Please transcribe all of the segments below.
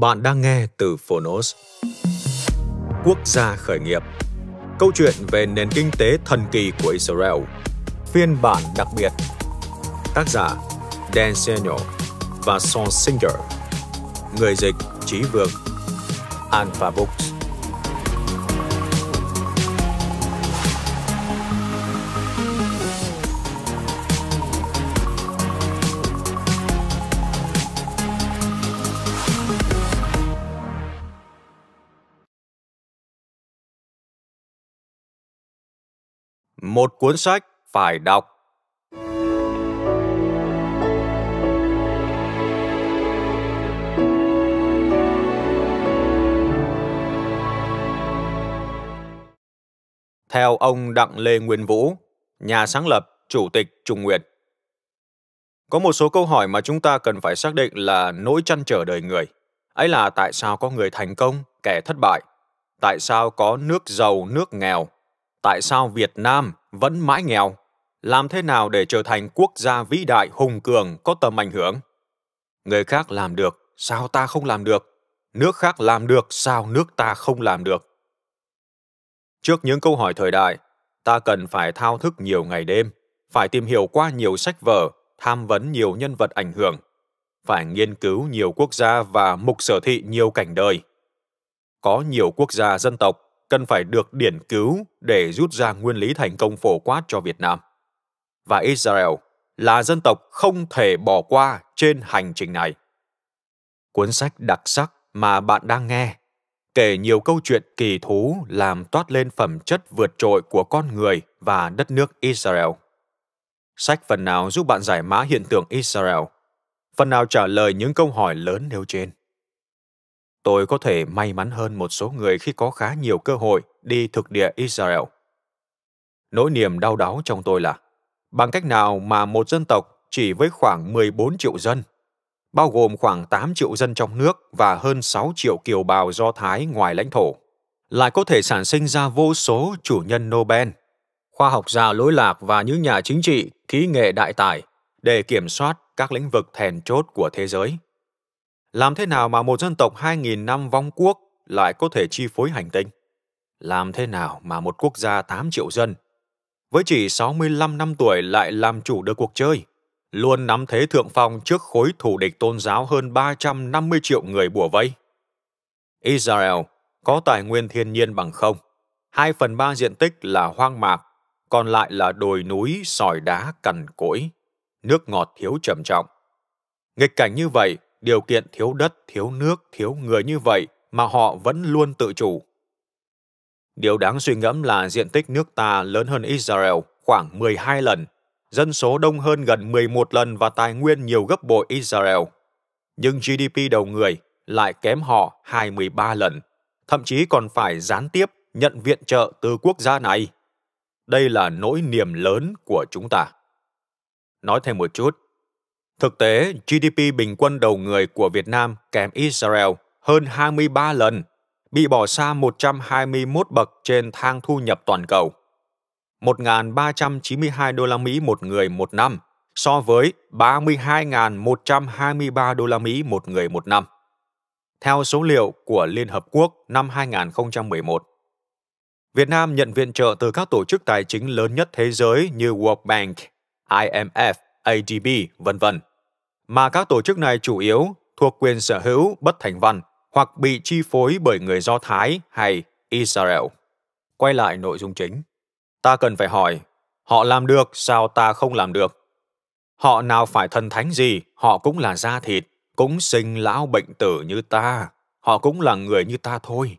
Bạn đang nghe từ Phonos. Quốc gia khởi nghiệp Câu chuyện về nền kinh tế thần kỳ của Israel Phiên bản đặc biệt Tác giả Dan Senor và Son Singer Người dịch Chí Vương Alpha Books một cuốn sách phải đọc theo ông Đặng Lê Nguyên Vũ, nhà sáng lập, chủ tịch Trung Nguyệt. Có một số câu hỏi mà chúng ta cần phải xác định là nỗi chăn trở đời người. Ấy là tại sao có người thành công, kẻ thất bại? Tại sao có nước giàu, nước nghèo? tại sao Việt Nam vẫn mãi nghèo? Làm thế nào để trở thành quốc gia vĩ đại hùng cường có tầm ảnh hưởng? Người khác làm được, sao ta không làm được? Nước khác làm được, sao nước ta không làm được? Trước những câu hỏi thời đại, ta cần phải thao thức nhiều ngày đêm, phải tìm hiểu qua nhiều sách vở, tham vấn nhiều nhân vật ảnh hưởng, phải nghiên cứu nhiều quốc gia và mục sở thị nhiều cảnh đời. Có nhiều quốc gia dân tộc cần phải được điển cứu để rút ra nguyên lý thành công phổ quát cho Việt Nam. Và Israel là dân tộc không thể bỏ qua trên hành trình này. Cuốn sách đặc sắc mà bạn đang nghe kể nhiều câu chuyện kỳ thú làm toát lên phẩm chất vượt trội của con người và đất nước Israel. Sách phần nào giúp bạn giải mã hiện tượng Israel, phần nào trả lời những câu hỏi lớn nêu trên tôi có thể may mắn hơn một số người khi có khá nhiều cơ hội đi thực địa Israel. Nỗi niềm đau đáu trong tôi là bằng cách nào mà một dân tộc chỉ với khoảng 14 triệu dân, bao gồm khoảng 8 triệu dân trong nước và hơn 6 triệu kiều bào Do Thái ngoài lãnh thổ, lại có thể sản sinh ra vô số chủ nhân Nobel, khoa học gia lối lạc và những nhà chính trị, kỹ nghệ đại tài để kiểm soát các lĩnh vực thèn chốt của thế giới. Làm thế nào mà một dân tộc 2.000 năm vong quốc lại có thể chi phối hành tinh? Làm thế nào mà một quốc gia 8 triệu dân với chỉ 65 năm tuổi lại làm chủ được cuộc chơi, luôn nắm thế thượng phong trước khối thù địch tôn giáo hơn 350 triệu người bùa vây. Israel có tài nguyên thiên nhiên bằng không, 2 phần 3 diện tích là hoang mạc, còn lại là đồi núi, sỏi đá, cằn cỗi, nước ngọt thiếu trầm trọng. Nghịch cảnh như vậy điều kiện thiếu đất, thiếu nước, thiếu người như vậy mà họ vẫn luôn tự chủ. Điều đáng suy ngẫm là diện tích nước ta lớn hơn Israel khoảng 12 lần, dân số đông hơn gần 11 lần và tài nguyên nhiều gấp bội Israel. Nhưng GDP đầu người lại kém họ 23 lần, thậm chí còn phải gián tiếp nhận viện trợ từ quốc gia này. Đây là nỗi niềm lớn của chúng ta. Nói thêm một chút, Thực tế, GDP bình quân đầu người của Việt Nam kém Israel hơn 23 lần, bị bỏ xa 121 bậc trên thang thu nhập toàn cầu. 1.392 đô la Mỹ một người một năm so với 32.123 đô la Mỹ một người một năm. Theo số liệu của Liên Hợp Quốc năm 2011, Việt Nam nhận viện trợ từ các tổ chức tài chính lớn nhất thế giới như World Bank, IMF, ADB, vân vân. Mà các tổ chức này chủ yếu thuộc quyền sở hữu bất thành văn hoặc bị chi phối bởi người Do Thái hay Israel. Quay lại nội dung chính. Ta cần phải hỏi, họ làm được sao ta không làm được? Họ nào phải thần thánh gì, họ cũng là da thịt, cũng sinh lão bệnh tử như ta, họ cũng là người như ta thôi.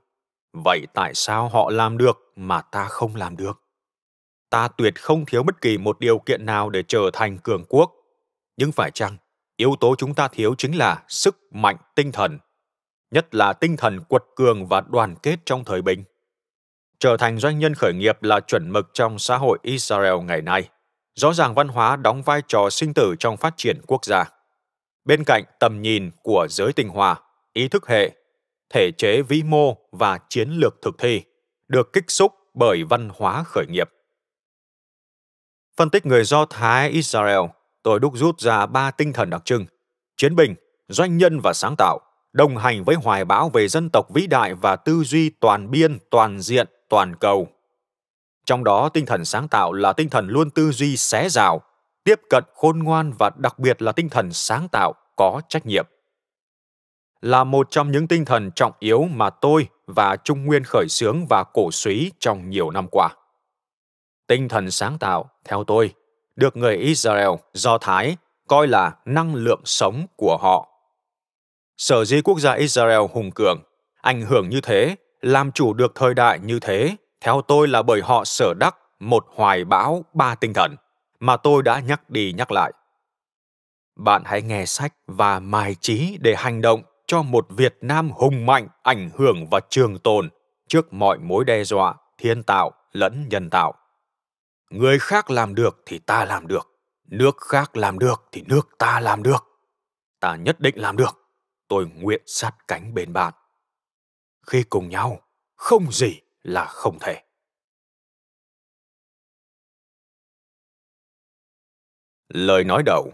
Vậy tại sao họ làm được mà ta không làm được? ta tuyệt không thiếu bất kỳ một điều kiện nào để trở thành cường quốc nhưng phải chăng yếu tố chúng ta thiếu chính là sức mạnh tinh thần nhất là tinh thần quật cường và đoàn kết trong thời bình trở thành doanh nhân khởi nghiệp là chuẩn mực trong xã hội israel ngày nay rõ ràng văn hóa đóng vai trò sinh tử trong phát triển quốc gia bên cạnh tầm nhìn của giới tinh hoa ý thức hệ thể chế vĩ mô và chiến lược thực thi được kích xúc bởi văn hóa khởi nghiệp Phân tích người Do Thái Israel, tôi đúc rút ra ba tinh thần đặc trưng. Chiến binh, doanh nhân và sáng tạo, đồng hành với hoài bão về dân tộc vĩ đại và tư duy toàn biên, toàn diện, toàn cầu. Trong đó, tinh thần sáng tạo là tinh thần luôn tư duy xé rào, tiếp cận khôn ngoan và đặc biệt là tinh thần sáng tạo có trách nhiệm. Là một trong những tinh thần trọng yếu mà tôi và Trung Nguyên khởi xướng và cổ suý trong nhiều năm qua tinh thần sáng tạo, theo tôi, được người Israel, Do Thái coi là năng lượng sống của họ. Sở di quốc gia Israel hùng cường, ảnh hưởng như thế, làm chủ được thời đại như thế, theo tôi là bởi họ sở đắc một hoài bão ba tinh thần mà tôi đã nhắc đi nhắc lại. Bạn hãy nghe sách và mài trí để hành động cho một Việt Nam hùng mạnh, ảnh hưởng và trường tồn trước mọi mối đe dọa thiên tạo lẫn nhân tạo người khác làm được thì ta làm được nước khác làm được thì nước ta làm được ta nhất định làm được tôi nguyện sát cánh bên bạn khi cùng nhau không gì là không thể lời nói đầu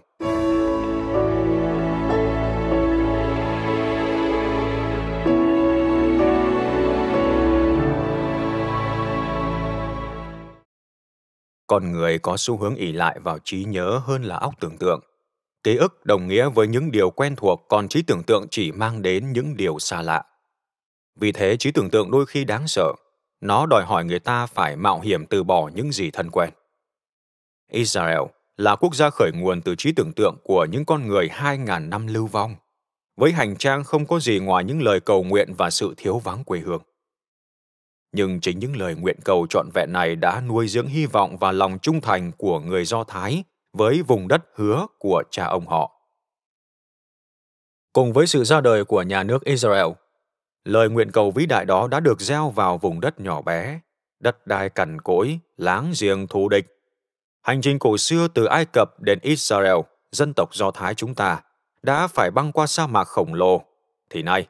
con người có xu hướng ỉ lại vào trí nhớ hơn là óc tưởng tượng ký ức đồng nghĩa với những điều quen thuộc còn trí tưởng tượng chỉ mang đến những điều xa lạ vì thế trí tưởng tượng đôi khi đáng sợ nó đòi hỏi người ta phải mạo hiểm từ bỏ những gì thân quen israel là quốc gia khởi nguồn từ trí tưởng tượng của những con người 2.000 năm lưu vong, với hành trang không có gì ngoài những lời cầu nguyện và sự thiếu vắng quê hương. Nhưng chính những lời nguyện cầu trọn vẹn này đã nuôi dưỡng hy vọng và lòng trung thành của người Do Thái với vùng đất hứa của cha ông họ. Cùng với sự ra đời của nhà nước Israel, lời nguyện cầu vĩ đại đó đã được gieo vào vùng đất nhỏ bé, đất đai cằn cỗi, láng giềng thù địch. Hành trình cổ xưa từ Ai Cập đến Israel, dân tộc Do Thái chúng ta, đã phải băng qua sa mạc khổng lồ. Thì nay,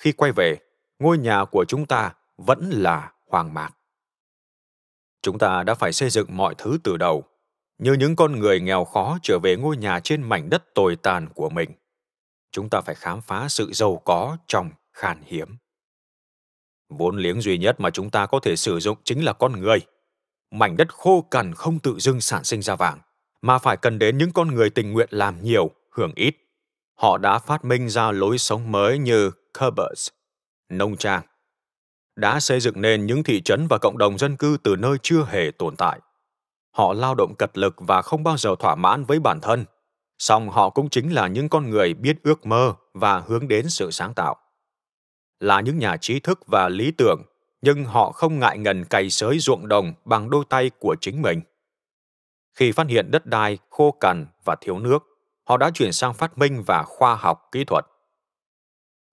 khi quay về, ngôi nhà của chúng ta vẫn là hoang mạc. Chúng ta đã phải xây dựng mọi thứ từ đầu, như những con người nghèo khó trở về ngôi nhà trên mảnh đất tồi tàn của mình. Chúng ta phải khám phá sự giàu có trong khan hiếm. Vốn liếng duy nhất mà chúng ta có thể sử dụng chính là con người. Mảnh đất khô cằn không tự dưng sản sinh ra vàng, mà phải cần đến những con người tình nguyện làm nhiều, hưởng ít. Họ đã phát minh ra lối sống mới như Kerbers, nông trang, đã xây dựng nên những thị trấn và cộng đồng dân cư từ nơi chưa hề tồn tại. Họ lao động cật lực và không bao giờ thỏa mãn với bản thân, song họ cũng chính là những con người biết ước mơ và hướng đến sự sáng tạo. Là những nhà trí thức và lý tưởng, nhưng họ không ngại ngần cày sới ruộng đồng bằng đôi tay của chính mình. Khi phát hiện đất đai khô cằn và thiếu nước, họ đã chuyển sang phát minh và khoa học kỹ thuật.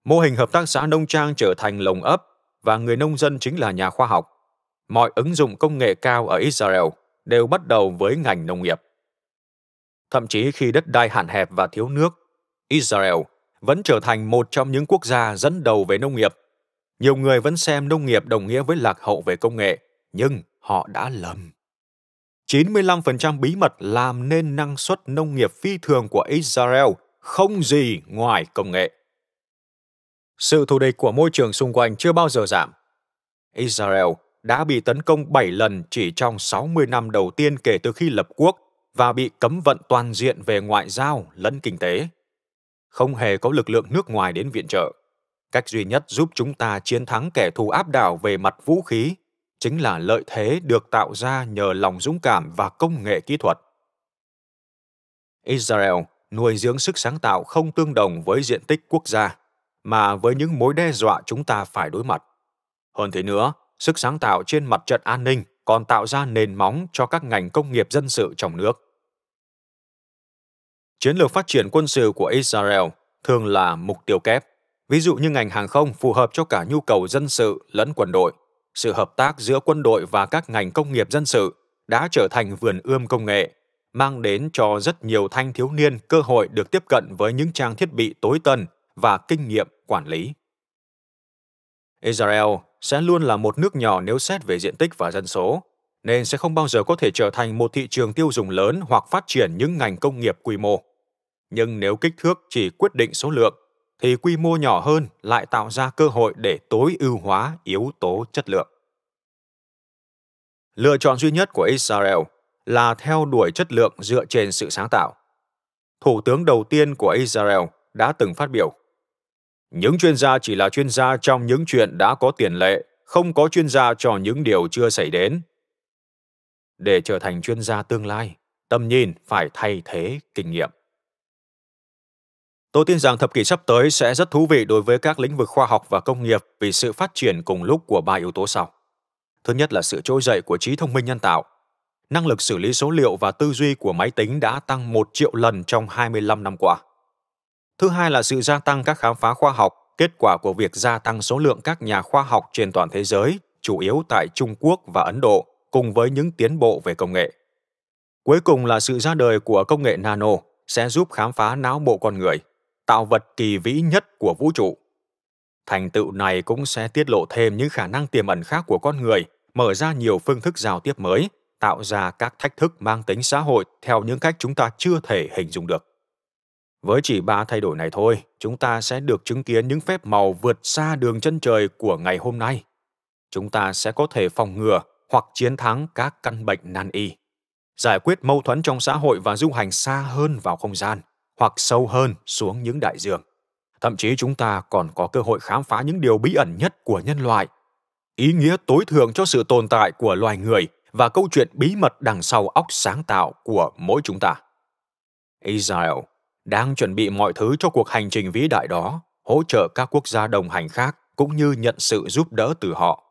Mô hình hợp tác xã nông trang trở thành lồng ấp và người nông dân chính là nhà khoa học. Mọi ứng dụng công nghệ cao ở Israel đều bắt đầu với ngành nông nghiệp. Thậm chí khi đất đai hạn hẹp và thiếu nước, Israel vẫn trở thành một trong những quốc gia dẫn đầu về nông nghiệp. Nhiều người vẫn xem nông nghiệp đồng nghĩa với lạc hậu về công nghệ, nhưng họ đã lầm. 95% bí mật làm nên năng suất nông nghiệp phi thường của Israel không gì ngoài công nghệ. Sự thù địch của môi trường xung quanh chưa bao giờ giảm. Israel đã bị tấn công 7 lần chỉ trong 60 năm đầu tiên kể từ khi lập quốc và bị cấm vận toàn diện về ngoại giao lẫn kinh tế. Không hề có lực lượng nước ngoài đến viện trợ. Cách duy nhất giúp chúng ta chiến thắng kẻ thù áp đảo về mặt vũ khí chính là lợi thế được tạo ra nhờ lòng dũng cảm và công nghệ kỹ thuật. Israel nuôi dưỡng sức sáng tạo không tương đồng với diện tích quốc gia mà với những mối đe dọa chúng ta phải đối mặt. Hơn thế nữa, sức sáng tạo trên mặt trận an ninh còn tạo ra nền móng cho các ngành công nghiệp dân sự trong nước. Chiến lược phát triển quân sự của Israel thường là mục tiêu kép, ví dụ như ngành hàng không phù hợp cho cả nhu cầu dân sự lẫn quân đội. Sự hợp tác giữa quân đội và các ngành công nghiệp dân sự đã trở thành vườn ươm công nghệ, mang đến cho rất nhiều thanh thiếu niên cơ hội được tiếp cận với những trang thiết bị tối tân và kinh nghiệm quản lý. Israel sẽ luôn là một nước nhỏ nếu xét về diện tích và dân số, nên sẽ không bao giờ có thể trở thành một thị trường tiêu dùng lớn hoặc phát triển những ngành công nghiệp quy mô. Nhưng nếu kích thước chỉ quyết định số lượng, thì quy mô nhỏ hơn lại tạo ra cơ hội để tối ưu hóa yếu tố chất lượng. Lựa chọn duy nhất của Israel là theo đuổi chất lượng dựa trên sự sáng tạo. Thủ tướng đầu tiên của Israel đã từng phát biểu những chuyên gia chỉ là chuyên gia trong những chuyện đã có tiền lệ không có chuyên gia cho những điều chưa xảy đến để trở thành chuyên gia tương lai tầm nhìn phải thay thế kinh nghiệm tôi tin rằng thập kỷ sắp tới sẽ rất thú vị đối với các lĩnh vực khoa học và công nghiệp vì sự phát triển cùng lúc của ba yếu tố sau thứ nhất là sự trỗi dậy của trí thông minh nhân tạo năng lực xử lý số liệu và tư duy của máy tính đã tăng một triệu lần trong 25 năm qua Thứ hai là sự gia tăng các khám phá khoa học, kết quả của việc gia tăng số lượng các nhà khoa học trên toàn thế giới, chủ yếu tại Trung Quốc và Ấn Độ, cùng với những tiến bộ về công nghệ. Cuối cùng là sự ra đời của công nghệ nano sẽ giúp khám phá não bộ con người, tạo vật kỳ vĩ nhất của vũ trụ. Thành tựu này cũng sẽ tiết lộ thêm những khả năng tiềm ẩn khác của con người, mở ra nhiều phương thức giao tiếp mới, tạo ra các thách thức mang tính xã hội theo những cách chúng ta chưa thể hình dung được. Với chỉ ba thay đổi này thôi, chúng ta sẽ được chứng kiến những phép màu vượt xa đường chân trời của ngày hôm nay. Chúng ta sẽ có thể phòng ngừa hoặc chiến thắng các căn bệnh nan y, giải quyết mâu thuẫn trong xã hội và du hành xa hơn vào không gian hoặc sâu hơn xuống những đại dương. Thậm chí chúng ta còn có cơ hội khám phá những điều bí ẩn nhất của nhân loại, ý nghĩa tối thượng cho sự tồn tại của loài người và câu chuyện bí mật đằng sau óc sáng tạo của mỗi chúng ta. Israel đang chuẩn bị mọi thứ cho cuộc hành trình vĩ đại đó, hỗ trợ các quốc gia đồng hành khác cũng như nhận sự giúp đỡ từ họ.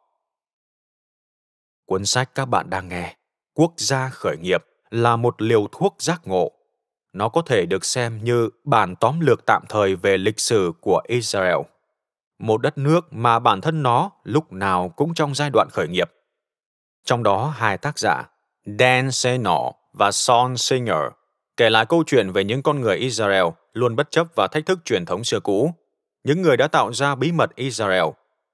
Cuốn sách các bạn đang nghe, Quốc gia khởi nghiệp là một liều thuốc giác ngộ. Nó có thể được xem như bản tóm lược tạm thời về lịch sử của Israel, một đất nước mà bản thân nó lúc nào cũng trong giai đoạn khởi nghiệp. Trong đó hai tác giả Dan Senor và Son Singer kể lại câu chuyện về những con người Israel luôn bất chấp và thách thức truyền thống xưa cũ, những người đã tạo ra bí mật Israel,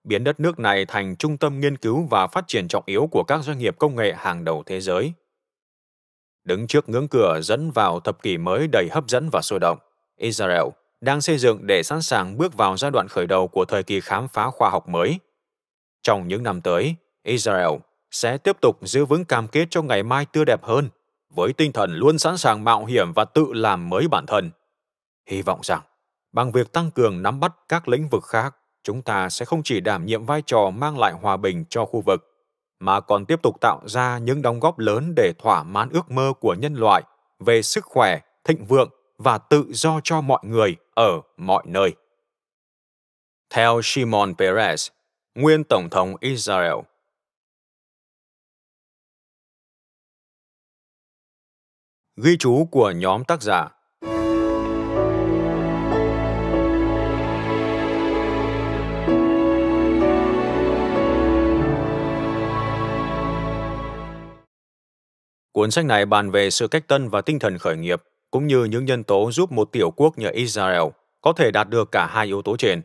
biến đất nước này thành trung tâm nghiên cứu và phát triển trọng yếu của các doanh nghiệp công nghệ hàng đầu thế giới. Đứng trước ngưỡng cửa dẫn vào thập kỷ mới đầy hấp dẫn và sôi động, Israel đang xây dựng để sẵn sàng bước vào giai đoạn khởi đầu của thời kỳ khám phá khoa học mới. Trong những năm tới, Israel sẽ tiếp tục giữ vững cam kết cho ngày mai tươi đẹp hơn – với tinh thần luôn sẵn sàng mạo hiểm và tự làm mới bản thân. Hy vọng rằng, bằng việc tăng cường nắm bắt các lĩnh vực khác, chúng ta sẽ không chỉ đảm nhiệm vai trò mang lại hòa bình cho khu vực, mà còn tiếp tục tạo ra những đóng góp lớn để thỏa mãn ước mơ của nhân loại về sức khỏe, thịnh vượng và tự do cho mọi người ở mọi nơi. Theo Shimon Peres, nguyên Tổng thống Israel, Ghi chú của nhóm tác giả Cuốn sách này bàn về sự cách tân và tinh thần khởi nghiệp, cũng như những nhân tố giúp một tiểu quốc như Israel có thể đạt được cả hai yếu tố trên.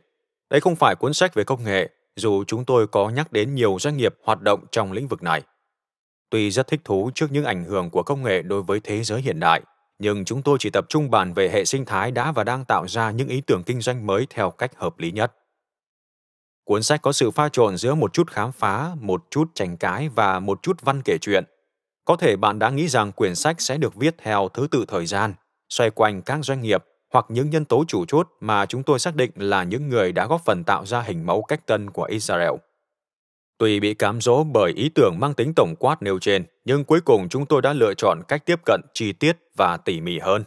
Đây không phải cuốn sách về công nghệ, dù chúng tôi có nhắc đến nhiều doanh nghiệp hoạt động trong lĩnh vực này. Tuy rất thích thú trước những ảnh hưởng của công nghệ đối với thế giới hiện đại, nhưng chúng tôi chỉ tập trung bàn về hệ sinh thái đã và đang tạo ra những ý tưởng kinh doanh mới theo cách hợp lý nhất. Cuốn sách có sự pha trộn giữa một chút khám phá, một chút tranh cãi và một chút văn kể chuyện. Có thể bạn đã nghĩ rằng quyển sách sẽ được viết theo thứ tự thời gian, xoay quanh các doanh nghiệp hoặc những nhân tố chủ chốt mà chúng tôi xác định là những người đã góp phần tạo ra hình mẫu cách tân của Israel. Tuy bị cám dỗ bởi ý tưởng mang tính tổng quát nêu trên, nhưng cuối cùng chúng tôi đã lựa chọn cách tiếp cận chi tiết và tỉ mỉ hơn.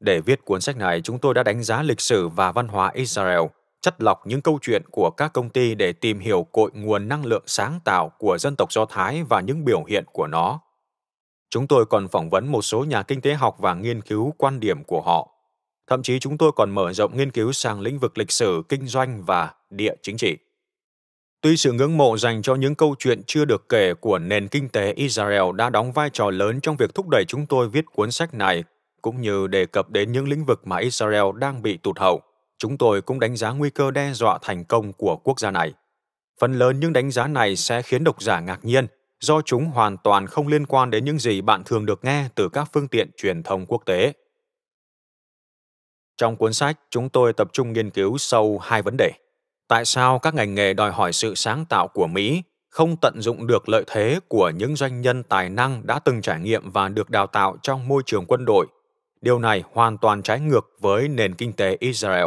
Để viết cuốn sách này, chúng tôi đã đánh giá lịch sử và văn hóa Israel, chất lọc những câu chuyện của các công ty để tìm hiểu cội nguồn năng lượng sáng tạo của dân tộc Do Thái và những biểu hiện của nó. Chúng tôi còn phỏng vấn một số nhà kinh tế học và nghiên cứu quan điểm của họ. Thậm chí chúng tôi còn mở rộng nghiên cứu sang lĩnh vực lịch sử, kinh doanh và địa chính trị. Tuy sự ngưỡng mộ dành cho những câu chuyện chưa được kể của nền kinh tế Israel đã đóng vai trò lớn trong việc thúc đẩy chúng tôi viết cuốn sách này, cũng như đề cập đến những lĩnh vực mà Israel đang bị tụt hậu, chúng tôi cũng đánh giá nguy cơ đe dọa thành công của quốc gia này. Phần lớn những đánh giá này sẽ khiến độc giả ngạc nhiên, do chúng hoàn toàn không liên quan đến những gì bạn thường được nghe từ các phương tiện truyền thông quốc tế. Trong cuốn sách, chúng tôi tập trung nghiên cứu sâu hai vấn đề tại sao các ngành nghề đòi hỏi sự sáng tạo của mỹ không tận dụng được lợi thế của những doanh nhân tài năng đã từng trải nghiệm và được đào tạo trong môi trường quân đội điều này hoàn toàn trái ngược với nền kinh tế israel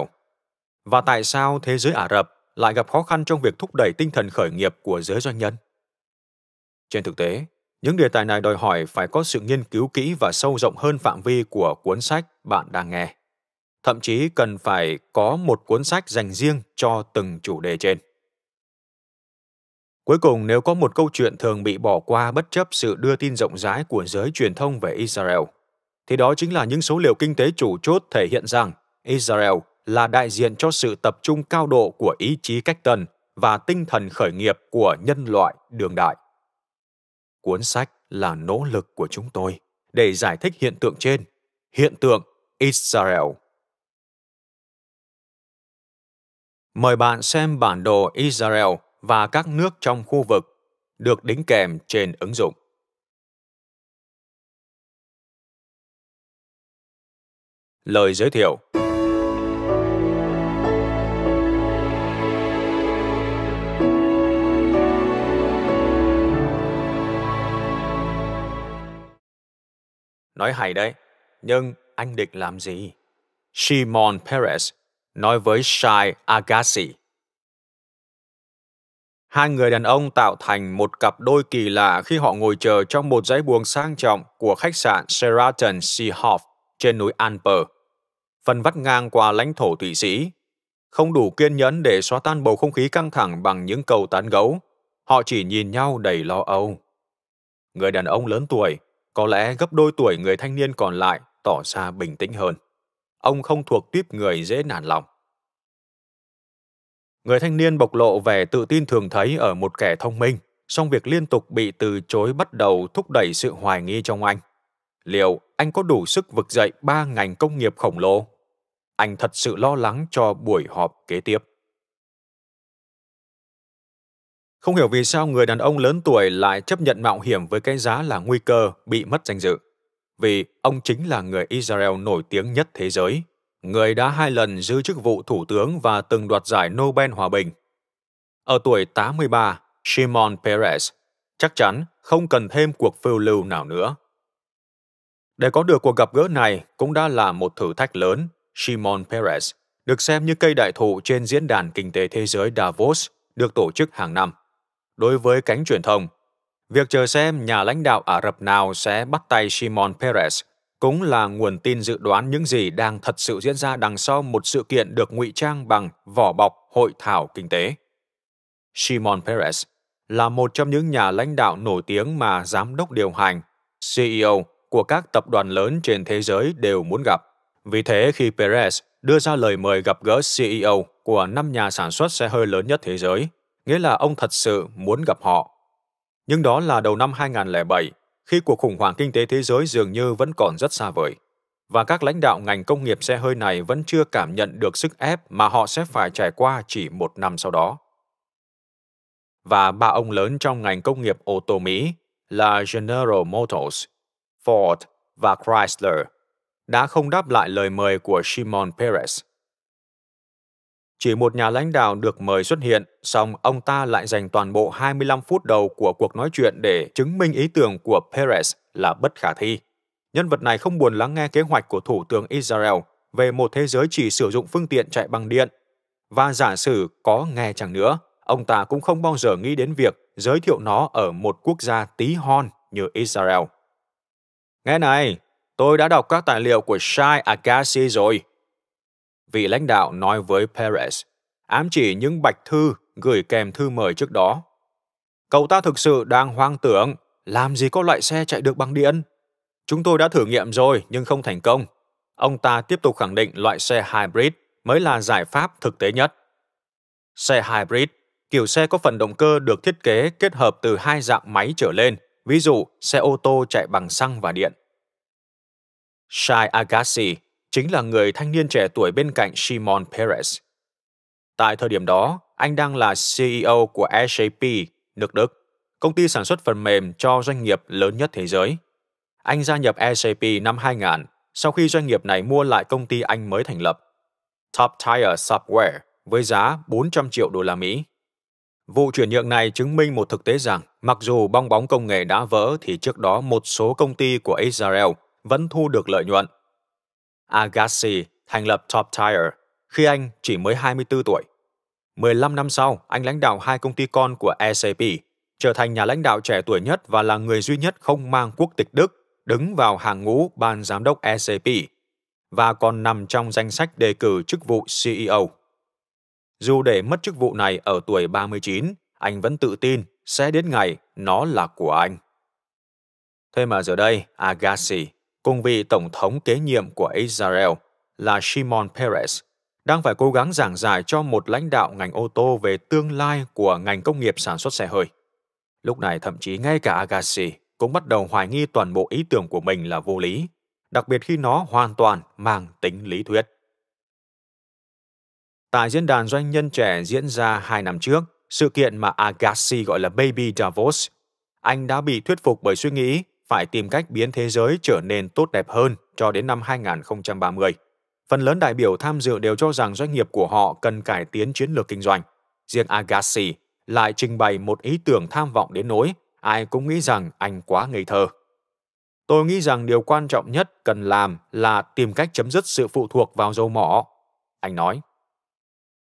và tại sao thế giới ả rập lại gặp khó khăn trong việc thúc đẩy tinh thần khởi nghiệp của giới doanh nhân trên thực tế những đề tài này đòi hỏi phải có sự nghiên cứu kỹ và sâu rộng hơn phạm vi của cuốn sách bạn đang nghe thậm chí cần phải có một cuốn sách dành riêng cho từng chủ đề trên. Cuối cùng, nếu có một câu chuyện thường bị bỏ qua bất chấp sự đưa tin rộng rãi của giới truyền thông về Israel, thì đó chính là những số liệu kinh tế chủ chốt thể hiện rằng Israel là đại diện cho sự tập trung cao độ của ý chí cách tân và tinh thần khởi nghiệp của nhân loại đường đại. Cuốn sách là nỗ lực của chúng tôi để giải thích hiện tượng trên, hiện tượng Israel Mời bạn xem bản đồ Israel và các nước trong khu vực được đính kèm trên ứng dụng. Lời giới thiệu Nói hay đấy, nhưng anh định làm gì? Shimon Peres nói với Shai Agassi. Hai người đàn ông tạo thành một cặp đôi kỳ lạ khi họ ngồi chờ trong một dãy buồng sang trọng của khách sạn Sheraton Seahawk trên núi Alper, phần vắt ngang qua lãnh thổ Thụy Sĩ. Không đủ kiên nhẫn để xóa tan bầu không khí căng thẳng bằng những câu tán gấu, họ chỉ nhìn nhau đầy lo âu. Người đàn ông lớn tuổi, có lẽ gấp đôi tuổi người thanh niên còn lại, tỏ ra bình tĩnh hơn ông không thuộc tuyếp người dễ nản lòng. Người thanh niên bộc lộ vẻ tự tin thường thấy ở một kẻ thông minh, song việc liên tục bị từ chối bắt đầu thúc đẩy sự hoài nghi trong anh. Liệu anh có đủ sức vực dậy ba ngành công nghiệp khổng lồ? Anh thật sự lo lắng cho buổi họp kế tiếp. Không hiểu vì sao người đàn ông lớn tuổi lại chấp nhận mạo hiểm với cái giá là nguy cơ bị mất danh dự vì ông chính là người Israel nổi tiếng nhất thế giới, người đã hai lần giữ chức vụ thủ tướng và từng đoạt giải Nobel Hòa Bình. Ở tuổi 83, Shimon Peres chắc chắn không cần thêm cuộc phiêu lưu nào nữa. Để có được cuộc gặp gỡ này cũng đã là một thử thách lớn. Shimon Peres được xem như cây đại thụ trên diễn đàn kinh tế thế giới Davos được tổ chức hàng năm. Đối với cánh truyền thông, Việc chờ xem nhà lãnh đạo Ả Rập nào sẽ bắt tay Simon Peres cũng là nguồn tin dự đoán những gì đang thật sự diễn ra đằng sau một sự kiện được ngụy trang bằng vỏ bọc hội thảo kinh tế. Simon Peres là một trong những nhà lãnh đạo nổi tiếng mà giám đốc điều hành, CEO của các tập đoàn lớn trên thế giới đều muốn gặp. Vì thế khi Perez đưa ra lời mời gặp gỡ CEO của năm nhà sản xuất xe hơi lớn nhất thế giới, nghĩa là ông thật sự muốn gặp họ. Nhưng đó là đầu năm 2007, khi cuộc khủng hoảng kinh tế thế giới dường như vẫn còn rất xa vời và các lãnh đạo ngành công nghiệp xe hơi này vẫn chưa cảm nhận được sức ép mà họ sẽ phải trải qua chỉ một năm sau đó. Và ba ông lớn trong ngành công nghiệp ô tô Mỹ là General Motors, Ford và Chrysler đã không đáp lại lời mời của Simon Perez. Chỉ một nhà lãnh đạo được mời xuất hiện, song ông ta lại dành toàn bộ 25 phút đầu của cuộc nói chuyện để chứng minh ý tưởng của Perez là bất khả thi. Nhân vật này không buồn lắng nghe kế hoạch của Thủ tướng Israel về một thế giới chỉ sử dụng phương tiện chạy bằng điện. Và giả sử có nghe chẳng nữa, ông ta cũng không bao giờ nghĩ đến việc giới thiệu nó ở một quốc gia tí hon như Israel. Nghe này, tôi đã đọc các tài liệu của Shai Agassi rồi, vị lãnh đạo nói với Perez, ám chỉ những bạch thư gửi kèm thư mời trước đó. Cậu ta thực sự đang hoang tưởng, làm gì có loại xe chạy được bằng điện? Chúng tôi đã thử nghiệm rồi nhưng không thành công. Ông ta tiếp tục khẳng định loại xe hybrid mới là giải pháp thực tế nhất. Xe hybrid, kiểu xe có phần động cơ được thiết kế kết hợp từ hai dạng máy trở lên, ví dụ xe ô tô chạy bằng xăng và điện. Shai Agassi, chính là người thanh niên trẻ tuổi bên cạnh Simon Perez. Tại thời điểm đó, anh đang là CEO của SAP, nước Đức, công ty sản xuất phần mềm cho doanh nghiệp lớn nhất thế giới. Anh gia nhập SAP năm 2000 sau khi doanh nghiệp này mua lại công ty anh mới thành lập, Top Tire Software, với giá 400 triệu đô la Mỹ. Vụ chuyển nhượng này chứng minh một thực tế rằng, mặc dù bong bóng công nghệ đã vỡ thì trước đó một số công ty của Israel vẫn thu được lợi nhuận Agassi thành lập Top Tire khi anh chỉ mới 24 tuổi. 15 năm sau, anh lãnh đạo hai công ty con của SAP, trở thành nhà lãnh đạo trẻ tuổi nhất và là người duy nhất không mang quốc tịch Đức đứng vào hàng ngũ ban giám đốc SAP và còn nằm trong danh sách đề cử chức vụ CEO. Dù để mất chức vụ này ở tuổi 39, anh vẫn tự tin sẽ đến ngày nó là của anh. Thế mà giờ đây, Agassi cùng vị tổng thống kế nhiệm của Israel là Shimon Peres, đang phải cố gắng giảng giải cho một lãnh đạo ngành ô tô về tương lai của ngành công nghiệp sản xuất xe hơi. Lúc này thậm chí ngay cả Agassi cũng bắt đầu hoài nghi toàn bộ ý tưởng của mình là vô lý, đặc biệt khi nó hoàn toàn mang tính lý thuyết. Tại diễn đàn doanh nhân trẻ diễn ra hai năm trước, sự kiện mà Agassi gọi là Baby Davos, anh đã bị thuyết phục bởi suy nghĩ phải tìm cách biến thế giới trở nên tốt đẹp hơn cho đến năm 2030. Phần lớn đại biểu tham dự đều cho rằng doanh nghiệp của họ cần cải tiến chiến lược kinh doanh. Riêng Agassi lại trình bày một ý tưởng tham vọng đến nỗi ai cũng nghĩ rằng anh quá ngây thơ. Tôi nghĩ rằng điều quan trọng nhất cần làm là tìm cách chấm dứt sự phụ thuộc vào dầu mỏ, anh nói.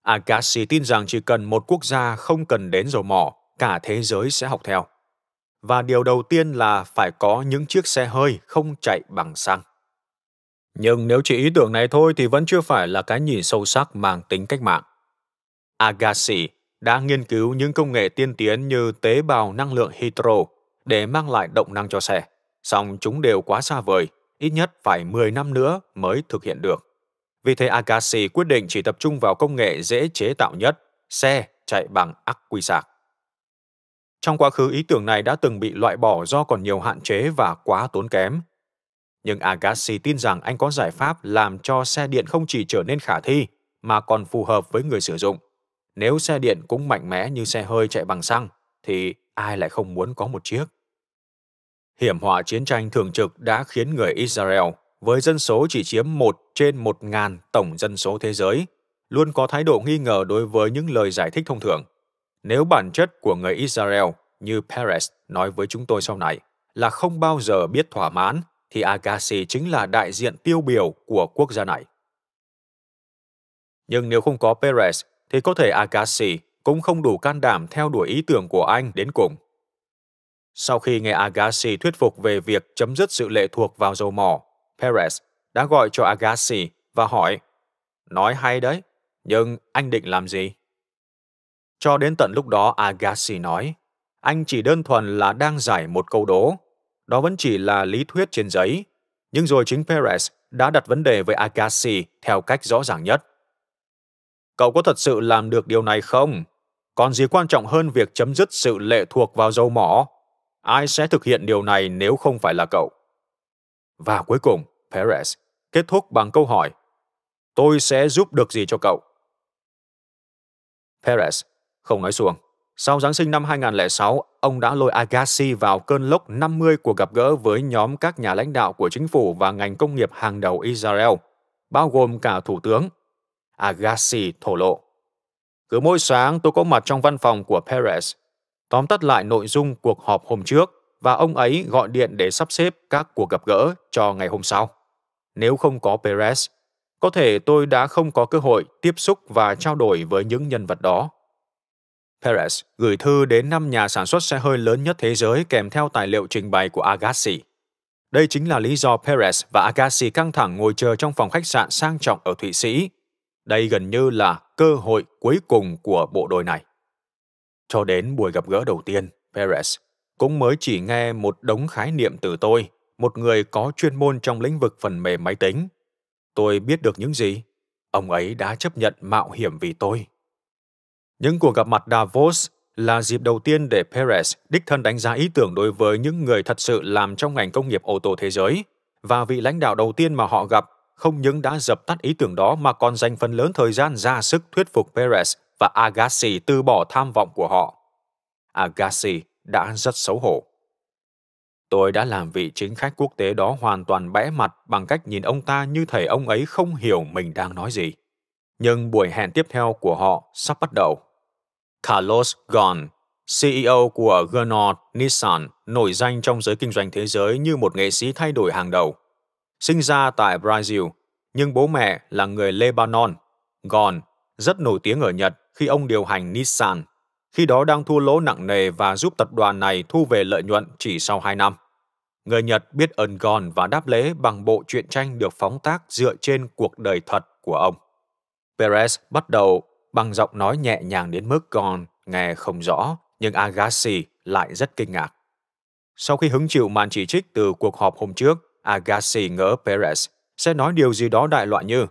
Agassi tin rằng chỉ cần một quốc gia không cần đến dầu mỏ, cả thế giới sẽ học theo và điều đầu tiên là phải có những chiếc xe hơi không chạy bằng xăng. Nhưng nếu chỉ ý tưởng này thôi thì vẫn chưa phải là cái nhìn sâu sắc mang tính cách mạng. Agassi đã nghiên cứu những công nghệ tiên tiến như tế bào năng lượng hydro để mang lại động năng cho xe, song chúng đều quá xa vời, ít nhất phải 10 năm nữa mới thực hiện được. Vì thế Agassi quyết định chỉ tập trung vào công nghệ dễ chế tạo nhất, xe chạy bằng ắc quy sạc. Trong quá khứ ý tưởng này đã từng bị loại bỏ do còn nhiều hạn chế và quá tốn kém. Nhưng Agassi tin rằng anh có giải pháp làm cho xe điện không chỉ trở nên khả thi mà còn phù hợp với người sử dụng. Nếu xe điện cũng mạnh mẽ như xe hơi chạy bằng xăng thì ai lại không muốn có một chiếc. Hiểm họa chiến tranh thường trực đã khiến người Israel với dân số chỉ chiếm 1 trên 1 ngàn tổng dân số thế giới, luôn có thái độ nghi ngờ đối với những lời giải thích thông thường. Nếu bản chất của người Israel như Peres nói với chúng tôi sau này là không bao giờ biết thỏa mãn, thì Agassi chính là đại diện tiêu biểu của quốc gia này. Nhưng nếu không có Perez, thì có thể Agassi cũng không đủ can đảm theo đuổi ý tưởng của anh đến cùng. Sau khi nghe Agassi thuyết phục về việc chấm dứt sự lệ thuộc vào dầu mỏ, Perez đã gọi cho Agassi và hỏi Nói hay đấy, nhưng anh định làm gì? Cho đến tận lúc đó Agassi nói, anh chỉ đơn thuần là đang giải một câu đố. Đó vẫn chỉ là lý thuyết trên giấy. Nhưng rồi chính Perez đã đặt vấn đề với Agassi theo cách rõ ràng nhất. Cậu có thật sự làm được điều này không? Còn gì quan trọng hơn việc chấm dứt sự lệ thuộc vào dầu mỏ? Ai sẽ thực hiện điều này nếu không phải là cậu? Và cuối cùng, Perez kết thúc bằng câu hỏi Tôi sẽ giúp được gì cho cậu? Perez không nói xuồng, sau Giáng sinh năm 2006, ông đã lôi Agassi vào cơn lốc 50 cuộc gặp gỡ với nhóm các nhà lãnh đạo của chính phủ và ngành công nghiệp hàng đầu Israel, bao gồm cả thủ tướng. Agassi thổ lộ. Cứ mỗi sáng tôi có mặt trong văn phòng của Perez, tóm tắt lại nội dung cuộc họp hôm trước và ông ấy gọi điện để sắp xếp các cuộc gặp gỡ cho ngày hôm sau. Nếu không có Perez, có thể tôi đã không có cơ hội tiếp xúc và trao đổi với những nhân vật đó Perez gửi thư đến năm nhà sản xuất xe hơi lớn nhất thế giới kèm theo tài liệu trình bày của Agassi. Đây chính là lý do Perez và Agassi căng thẳng ngồi chờ trong phòng khách sạn sang trọng ở Thụy Sĩ. Đây gần như là cơ hội cuối cùng của bộ đôi này. Cho đến buổi gặp gỡ đầu tiên, Perez cũng mới chỉ nghe một đống khái niệm từ tôi, một người có chuyên môn trong lĩnh vực phần mềm máy tính. Tôi biết được những gì? Ông ấy đã chấp nhận mạo hiểm vì tôi những cuộc gặp mặt Davos là dịp đầu tiên để Perez đích thân đánh giá ý tưởng đối với những người thật sự làm trong ngành công nghiệp ô tô thế giới, và vị lãnh đạo đầu tiên mà họ gặp không những đã dập tắt ý tưởng đó mà còn dành phần lớn thời gian ra sức thuyết phục Perez và Agassi từ bỏ tham vọng của họ. Agassi đã rất xấu hổ. Tôi đã làm vị chính khách quốc tế đó hoàn toàn bẽ mặt bằng cách nhìn ông ta như thể ông ấy không hiểu mình đang nói gì. Nhưng buổi hẹn tiếp theo của họ sắp bắt đầu Carlos Ghosn, CEO của Renault Nissan, nổi danh trong giới kinh doanh thế giới như một nghệ sĩ thay đổi hàng đầu. Sinh ra tại Brazil, nhưng bố mẹ là người Lebanon. Ghosn rất nổi tiếng ở Nhật khi ông điều hành Nissan, khi đó đang thua lỗ nặng nề và giúp tập đoàn này thu về lợi nhuận chỉ sau 2 năm. Người Nhật biết ơn Ghosn và đáp lễ bằng bộ truyện tranh được phóng tác dựa trên cuộc đời thật của ông. Perez bắt đầu bằng giọng nói nhẹ nhàng đến mức con nghe không rõ, nhưng Agassi lại rất kinh ngạc. Sau khi hứng chịu màn chỉ trích từ cuộc họp hôm trước, Agassi ngỡ Perez sẽ nói điều gì đó đại loại như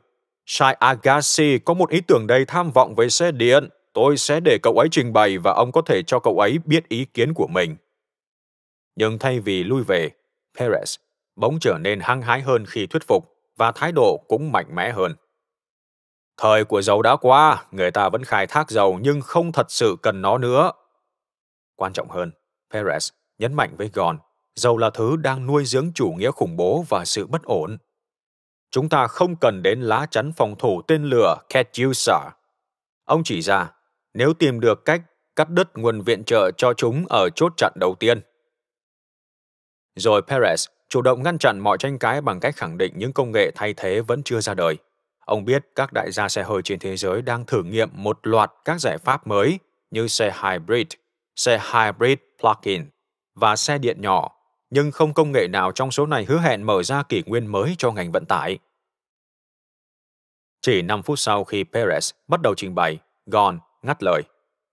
Shai Agassi có một ý tưởng đầy tham vọng với xe điện, tôi sẽ để cậu ấy trình bày và ông có thể cho cậu ấy biết ý kiến của mình. Nhưng thay vì lui về, Perez bỗng trở nên hăng hái hơn khi thuyết phục và thái độ cũng mạnh mẽ hơn. Thời của dầu đã qua, người ta vẫn khai thác dầu nhưng không thật sự cần nó nữa. Quan trọng hơn, Perez nhấn mạnh với Gon, dầu là thứ đang nuôi dưỡng chủ nghĩa khủng bố và sự bất ổn. Chúng ta không cần đến lá chắn phòng thủ tên lửa Katyusha. Ông chỉ ra, nếu tìm được cách cắt đứt nguồn viện trợ cho chúng ở chốt chặn đầu tiên. Rồi Perez chủ động ngăn chặn mọi tranh cãi bằng cách khẳng định những công nghệ thay thế vẫn chưa ra đời Ông biết các đại gia xe hơi trên thế giới đang thử nghiệm một loạt các giải pháp mới như xe hybrid, xe hybrid plug-in và xe điện nhỏ, nhưng không công nghệ nào trong số này hứa hẹn mở ra kỷ nguyên mới cho ngành vận tải. Chỉ 5 phút sau khi Perez bắt đầu trình bày, Gon ngắt lời.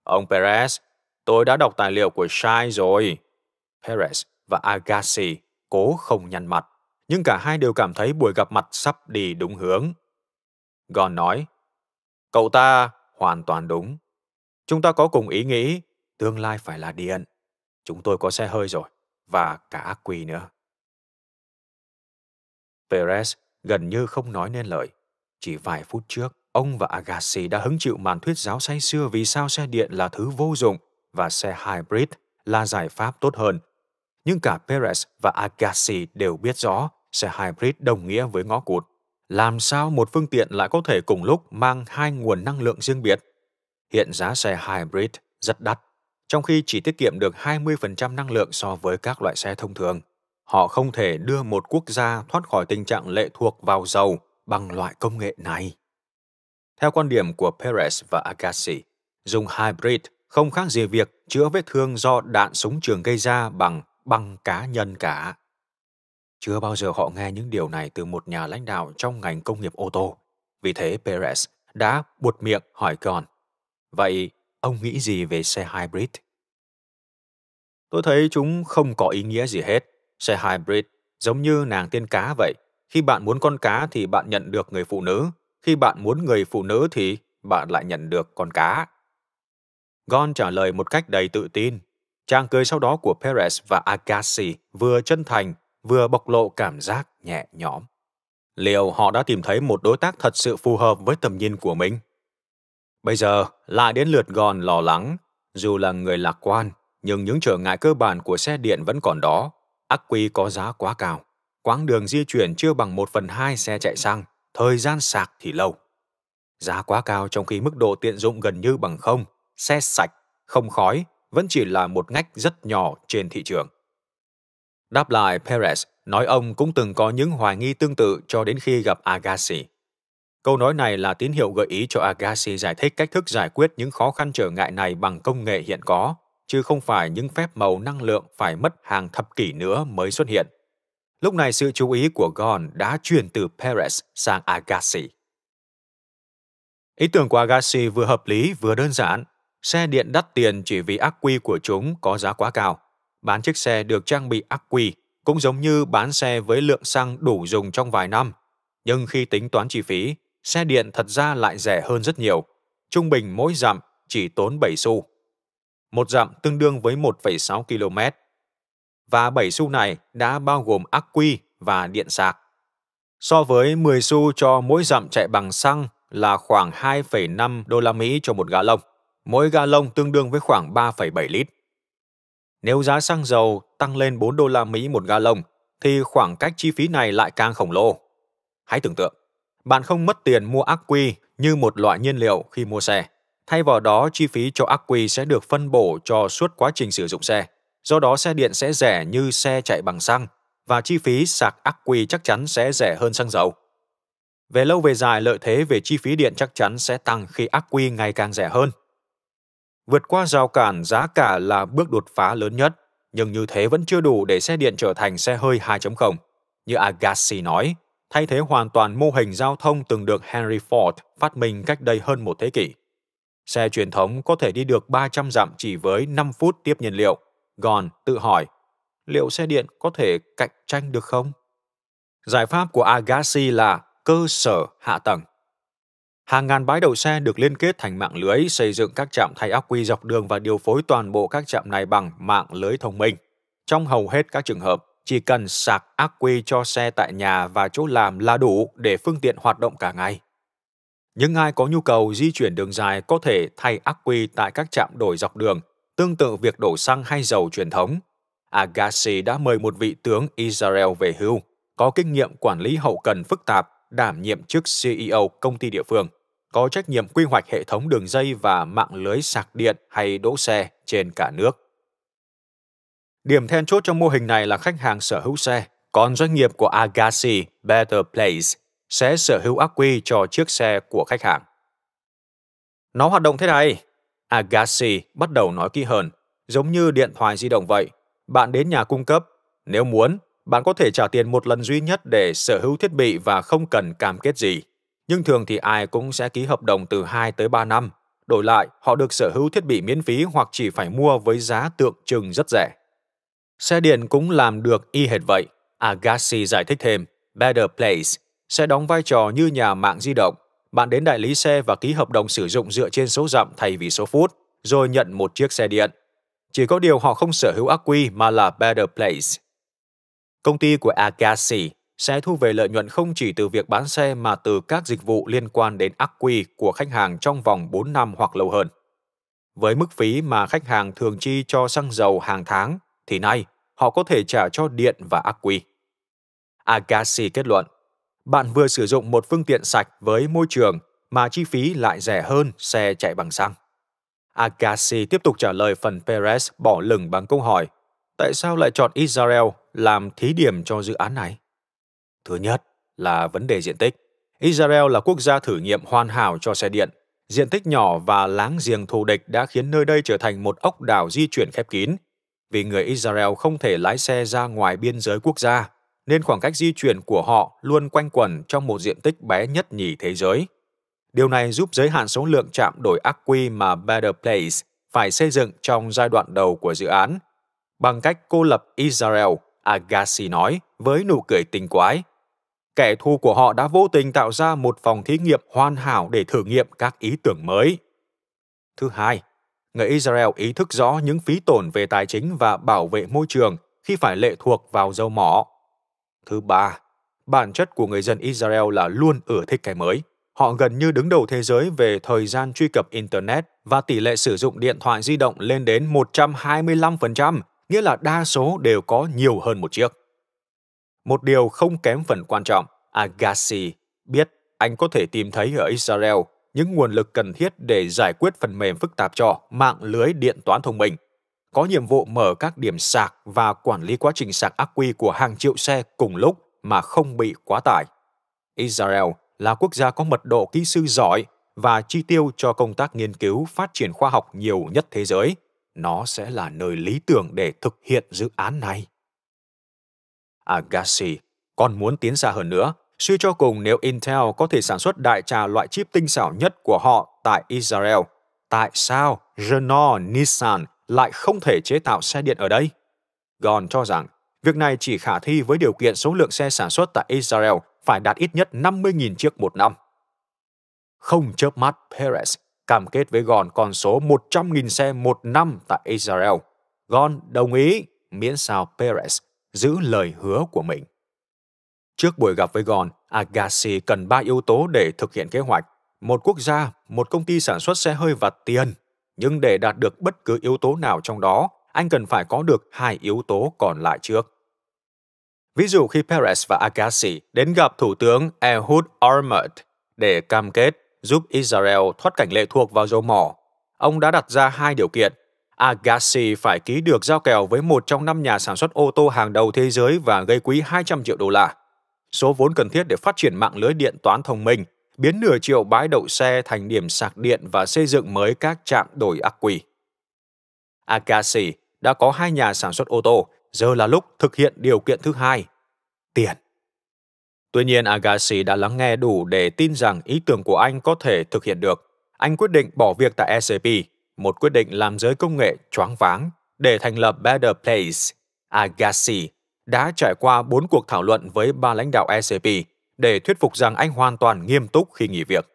Ông Perez, tôi đã đọc tài liệu của Shai rồi. Perez và Agassi cố không nhăn mặt, nhưng cả hai đều cảm thấy buổi gặp mặt sắp đi đúng hướng. Gon nói. Cậu ta hoàn toàn đúng. Chúng ta có cùng ý nghĩ tương lai phải là điện. Chúng tôi có xe hơi rồi và cả ác quỳ nữa. Perez gần như không nói nên lời. Chỉ vài phút trước, ông và Agassi đã hứng chịu màn thuyết giáo say xưa vì sao xe điện là thứ vô dụng và xe hybrid là giải pháp tốt hơn. Nhưng cả Perez và Agassi đều biết rõ xe hybrid đồng nghĩa với ngõ cụt làm sao một phương tiện lại có thể cùng lúc mang hai nguồn năng lượng riêng biệt? Hiện giá xe hybrid rất đắt, trong khi chỉ tiết kiệm được 20% năng lượng so với các loại xe thông thường. Họ không thể đưa một quốc gia thoát khỏi tình trạng lệ thuộc vào dầu bằng loại công nghệ này. Theo quan điểm của Perez và Agassi, dùng hybrid không khác gì việc chữa vết thương do đạn súng trường gây ra bằng băng cá nhân cả. Chưa bao giờ họ nghe những điều này từ một nhà lãnh đạo trong ngành công nghiệp ô tô. Vì thế Perez đã buột miệng hỏi con. Vậy ông nghĩ gì về xe hybrid? Tôi thấy chúng không có ý nghĩa gì hết. Xe hybrid giống như nàng tiên cá vậy. Khi bạn muốn con cá thì bạn nhận được người phụ nữ. Khi bạn muốn người phụ nữ thì bạn lại nhận được con cá. Gon trả lời một cách đầy tự tin. Chàng cười sau đó của Perez và Agassi vừa chân thành vừa bộc lộ cảm giác nhẹ nhõm. Liệu họ đã tìm thấy một đối tác thật sự phù hợp với tầm nhìn của mình? Bây giờ lại đến lượt gòn lo lắng, dù là người lạc quan, nhưng những trở ngại cơ bản của xe điện vẫn còn đó. Ác quy có giá quá cao, quãng đường di chuyển chưa bằng một phần hai xe chạy xăng, thời gian sạc thì lâu. Giá quá cao trong khi mức độ tiện dụng gần như bằng không, xe sạch, không khói, vẫn chỉ là một ngách rất nhỏ trên thị trường. Đáp lại, Perez nói ông cũng từng có những hoài nghi tương tự cho đến khi gặp Agassi. Câu nói này là tín hiệu gợi ý cho Agassi giải thích cách thức giải quyết những khó khăn trở ngại này bằng công nghệ hiện có, chứ không phải những phép màu năng lượng phải mất hàng thập kỷ nữa mới xuất hiện. Lúc này sự chú ý của Gon đã chuyển từ Perez sang Agassi. Ý tưởng của Agassi vừa hợp lý vừa đơn giản. Xe điện đắt tiền chỉ vì ác quy của chúng có giá quá cao bán chiếc xe được trang bị ắc quy cũng giống như bán xe với lượng xăng đủ dùng trong vài năm. Nhưng khi tính toán chi phí, xe điện thật ra lại rẻ hơn rất nhiều. Trung bình mỗi dặm chỉ tốn 7 xu. Một dặm tương đương với 1,6 km. Và 7 xu này đã bao gồm ắc quy và điện sạc. So với 10 xu cho mỗi dặm chạy bằng xăng là khoảng 2,5 đô la Mỹ cho một gà lông. Mỗi gà lông tương đương với khoảng 3,7 lít. Nếu giá xăng dầu tăng lên 4 đô la Mỹ một gallon thì khoảng cách chi phí này lại càng khổng lồ. Hãy tưởng tượng, bạn không mất tiền mua ác quy như một loại nhiên liệu khi mua xe. Thay vào đó, chi phí cho ác quy sẽ được phân bổ cho suốt quá trình sử dụng xe. Do đó, xe điện sẽ rẻ như xe chạy bằng xăng và chi phí sạc ác quy chắc chắn sẽ rẻ hơn xăng dầu. Về lâu về dài, lợi thế về chi phí điện chắc chắn sẽ tăng khi ác quy ngày càng rẻ hơn. Vượt qua rào cản giá cả là bước đột phá lớn nhất, nhưng như thế vẫn chưa đủ để xe điện trở thành xe hơi 2.0. Như Agassi nói, thay thế hoàn toàn mô hình giao thông từng được Henry Ford phát minh cách đây hơn một thế kỷ. Xe truyền thống có thể đi được 300 dặm chỉ với 5 phút tiếp nhiên liệu. Gòn tự hỏi, liệu xe điện có thể cạnh tranh được không? Giải pháp của Agassi là cơ sở hạ tầng. Hàng ngàn bãi đậu xe được liên kết thành mạng lưới, xây dựng các trạm thay ắc quy dọc đường và điều phối toàn bộ các trạm này bằng mạng lưới thông minh. Trong hầu hết các trường hợp, chỉ cần sạc ắc quy cho xe tại nhà và chỗ làm là đủ để phương tiện hoạt động cả ngày. Những ai có nhu cầu di chuyển đường dài có thể thay ắc quy tại các trạm đổi dọc đường, tương tự việc đổ xăng hay dầu truyền thống. Agassi đã mời một vị tướng Israel về hưu, có kinh nghiệm quản lý hậu cần phức tạp, đảm nhiệm chức CEO công ty địa phương có trách nhiệm quy hoạch hệ thống đường dây và mạng lưới sạc điện hay đỗ xe trên cả nước. Điểm then chốt trong mô hình này là khách hàng sở hữu xe, còn doanh nghiệp của Agassi Better Place sẽ sở hữu ác quy cho chiếc xe của khách hàng. Nó hoạt động thế này, Agassi bắt đầu nói kỹ hơn, giống như điện thoại di động vậy. Bạn đến nhà cung cấp, nếu muốn, bạn có thể trả tiền một lần duy nhất để sở hữu thiết bị và không cần cam kết gì nhưng thường thì ai cũng sẽ ký hợp đồng từ 2 tới 3 năm. Đổi lại, họ được sở hữu thiết bị miễn phí hoặc chỉ phải mua với giá tượng trưng rất rẻ. Xe điện cũng làm được y hệt vậy. Agassi giải thích thêm, Better Place sẽ đóng vai trò như nhà mạng di động. Bạn đến đại lý xe và ký hợp đồng sử dụng dựa trên số dặm thay vì số phút, rồi nhận một chiếc xe điện. Chỉ có điều họ không sở hữu ác quy mà là Better Place. Công ty của Agassi sẽ thu về lợi nhuận không chỉ từ việc bán xe mà từ các dịch vụ liên quan đến ắc quy của khách hàng trong vòng 4 năm hoặc lâu hơn. Với mức phí mà khách hàng thường chi cho xăng dầu hàng tháng, thì nay họ có thể trả cho điện và ắc quy. Agassi kết luận, bạn vừa sử dụng một phương tiện sạch với môi trường mà chi phí lại rẻ hơn xe chạy bằng xăng. Agassi tiếp tục trả lời phần Perez bỏ lửng bằng câu hỏi tại sao lại chọn Israel làm thí điểm cho dự án này? Thứ nhất là vấn đề diện tích. Israel là quốc gia thử nghiệm hoàn hảo cho xe điện. Diện tích nhỏ và láng giềng thù địch đã khiến nơi đây trở thành một ốc đảo di chuyển khép kín. Vì người Israel không thể lái xe ra ngoài biên giới quốc gia, nên khoảng cách di chuyển của họ luôn quanh quẩn trong một diện tích bé nhất nhì thế giới. Điều này giúp giới hạn số lượng trạm đổi ác quy mà Better Place phải xây dựng trong giai đoạn đầu của dự án. Bằng cách cô lập Israel, Agassi nói với nụ cười tinh quái, kẻ thù của họ đã vô tình tạo ra một phòng thí nghiệm hoàn hảo để thử nghiệm các ý tưởng mới. Thứ hai, người Israel ý thức rõ những phí tổn về tài chính và bảo vệ môi trường khi phải lệ thuộc vào dầu mỏ. Thứ ba, bản chất của người dân Israel là luôn ưa thích cái mới. Họ gần như đứng đầu thế giới về thời gian truy cập Internet và tỷ lệ sử dụng điện thoại di động lên đến 125%, nghĩa là đa số đều có nhiều hơn một chiếc. Một điều không kém phần quan trọng, Agassi biết anh có thể tìm thấy ở Israel những nguồn lực cần thiết để giải quyết phần mềm phức tạp cho mạng lưới điện toán thông minh, có nhiệm vụ mở các điểm sạc và quản lý quá trình sạc ắc quy của hàng triệu xe cùng lúc mà không bị quá tải. Israel là quốc gia có mật độ kỹ sư giỏi và chi tiêu cho công tác nghiên cứu phát triển khoa học nhiều nhất thế giới. Nó sẽ là nơi lý tưởng để thực hiện dự án này. Agassi. Còn muốn tiến xa hơn nữa, suy cho cùng nếu Intel có thể sản xuất đại trà loại chip tinh xảo nhất của họ tại Israel, tại sao Renault, Nissan lại không thể chế tạo xe điện ở đây? Gon cho rằng, việc này chỉ khả thi với điều kiện số lượng xe sản xuất tại Israel phải đạt ít nhất 50.000 chiếc một năm. Không chớp mắt, Perez cam kết với Gon con số 100.000 xe một năm tại Israel. Gon đồng ý, miễn sao Perez giữ lời hứa của mình. Trước buổi gặp với Gòn, Agassi cần ba yếu tố để thực hiện kế hoạch. Một quốc gia, một công ty sản xuất xe hơi và tiền. Nhưng để đạt được bất cứ yếu tố nào trong đó, anh cần phải có được hai yếu tố còn lại trước. Ví dụ khi Perez và Agassi đến gặp Thủ tướng Ehud Olmert để cam kết giúp Israel thoát cảnh lệ thuộc vào dầu mỏ, ông đã đặt ra hai điều kiện Agassi phải ký được giao kèo với một trong năm nhà sản xuất ô tô hàng đầu thế giới và gây quỹ 200 triệu đô la. Số vốn cần thiết để phát triển mạng lưới điện toán thông minh, biến nửa triệu bãi đậu xe thành điểm sạc điện và xây dựng mới các trạm đổi ắc quy. Agassi đã có hai nhà sản xuất ô tô, giờ là lúc thực hiện điều kiện thứ hai, tiền. Tuy nhiên Agassi đã lắng nghe đủ để tin rằng ý tưởng của anh có thể thực hiện được. Anh quyết định bỏ việc tại SAP một quyết định làm giới công nghệ choáng váng để thành lập Better Place. Agassi đã trải qua bốn cuộc thảo luận với ba lãnh đạo ECP để thuyết phục rằng anh hoàn toàn nghiêm túc khi nghỉ việc.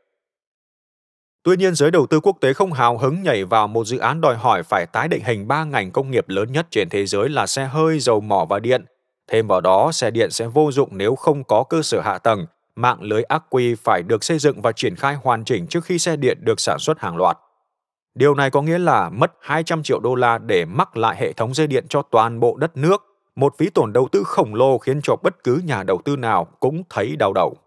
Tuy nhiên, giới đầu tư quốc tế không hào hứng nhảy vào một dự án đòi hỏi phải tái định hình ba ngành công nghiệp lớn nhất trên thế giới là xe hơi, dầu mỏ và điện. Thêm vào đó, xe điện sẽ vô dụng nếu không có cơ sở hạ tầng, mạng lưới ắc quy phải được xây dựng và triển khai hoàn chỉnh trước khi xe điện được sản xuất hàng loạt. Điều này có nghĩa là mất 200 triệu đô la để mắc lại hệ thống dây điện cho toàn bộ đất nước, một phí tổn đầu tư khổng lồ khiến cho bất cứ nhà đầu tư nào cũng thấy đau đầu.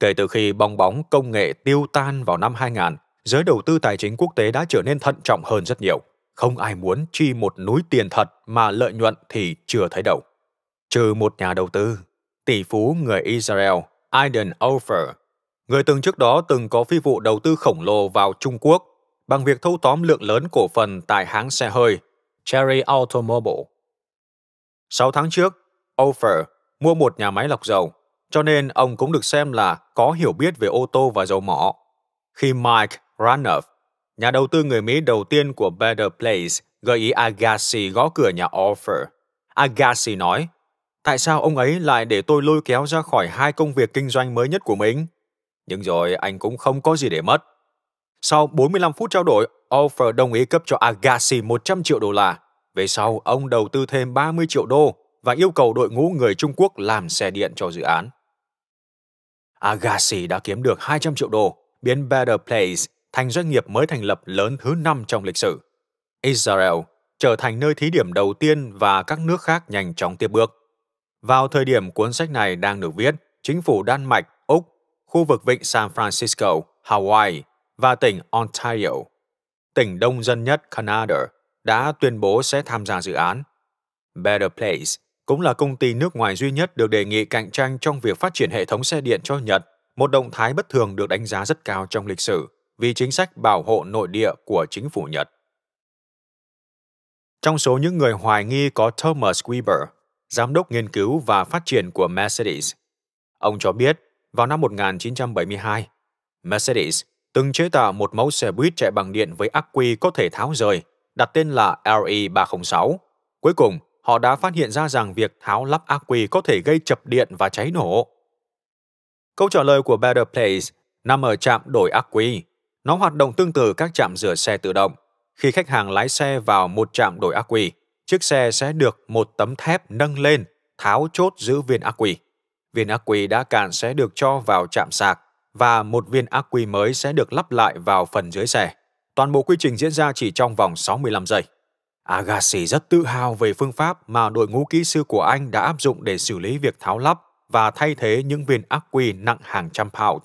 Kể từ khi bong bóng công nghệ tiêu tan vào năm 2000, giới đầu tư tài chính quốc tế đã trở nên thận trọng hơn rất nhiều. Không ai muốn chi một núi tiền thật mà lợi nhuận thì chưa thấy đầu. Trừ một nhà đầu tư, tỷ phú người Israel Aiden Ofer, người từng trước đó từng có phi vụ đầu tư khổng lồ vào Trung Quốc bằng việc thâu tóm lượng lớn cổ phần tại hãng xe hơi Cherry Automobile. 6 tháng trước, Offer mua một nhà máy lọc dầu, cho nên ông cũng được xem là có hiểu biết về ô tô và dầu mỏ. Khi Mike Ranoff, nhà đầu tư người Mỹ đầu tiên của Better Place, gợi ý Agassi gõ cửa nhà Offer Agassi nói, tại sao ông ấy lại để tôi lôi kéo ra khỏi hai công việc kinh doanh mới nhất của mình? Nhưng rồi anh cũng không có gì để mất. Sau 45 phút trao đổi, Offer đồng ý cấp cho Agassi 100 triệu đô la. Về sau, ông đầu tư thêm 30 triệu đô và yêu cầu đội ngũ người Trung Quốc làm xe điện cho dự án. Agassi đã kiếm được 200 triệu đô, biến Better Place thành doanh nghiệp mới thành lập lớn thứ năm trong lịch sử. Israel trở thành nơi thí điểm đầu tiên và các nước khác nhanh chóng tiếp bước. Vào thời điểm cuốn sách này đang được viết, chính phủ Đan Mạch, Úc, khu vực vịnh San Francisco, Hawaii và tỉnh Ontario, tỉnh đông dân nhất Canada, đã tuyên bố sẽ tham gia dự án. Better Place cũng là công ty nước ngoài duy nhất được đề nghị cạnh tranh trong việc phát triển hệ thống xe điện cho Nhật, một động thái bất thường được đánh giá rất cao trong lịch sử vì chính sách bảo hộ nội địa của chính phủ Nhật. Trong số những người hoài nghi có Thomas Weber, giám đốc nghiên cứu và phát triển của Mercedes. Ông cho biết, vào năm 1972, Mercedes từng chế tạo một mẫu xe buýt chạy bằng điện với ắc quy có thể tháo rời, đặt tên là le 306 Cuối cùng, họ đã phát hiện ra rằng việc tháo lắp ắc quy có thể gây chập điện và cháy nổ. Câu trả lời của Better Place nằm ở trạm đổi ắc quy. Nó hoạt động tương tự các trạm rửa xe tự động. Khi khách hàng lái xe vào một trạm đổi ắc quy, chiếc xe sẽ được một tấm thép nâng lên, tháo chốt giữ viên ắc quy. Viên ắc quy đã cạn sẽ được cho vào trạm sạc và một viên ác quy mới sẽ được lắp lại vào phần dưới xe. Toàn bộ quy trình diễn ra chỉ trong vòng 65 giây. Agassi rất tự hào về phương pháp mà đội ngũ kỹ sư của anh đã áp dụng để xử lý việc tháo lắp và thay thế những viên ác quy nặng hàng trăm pound.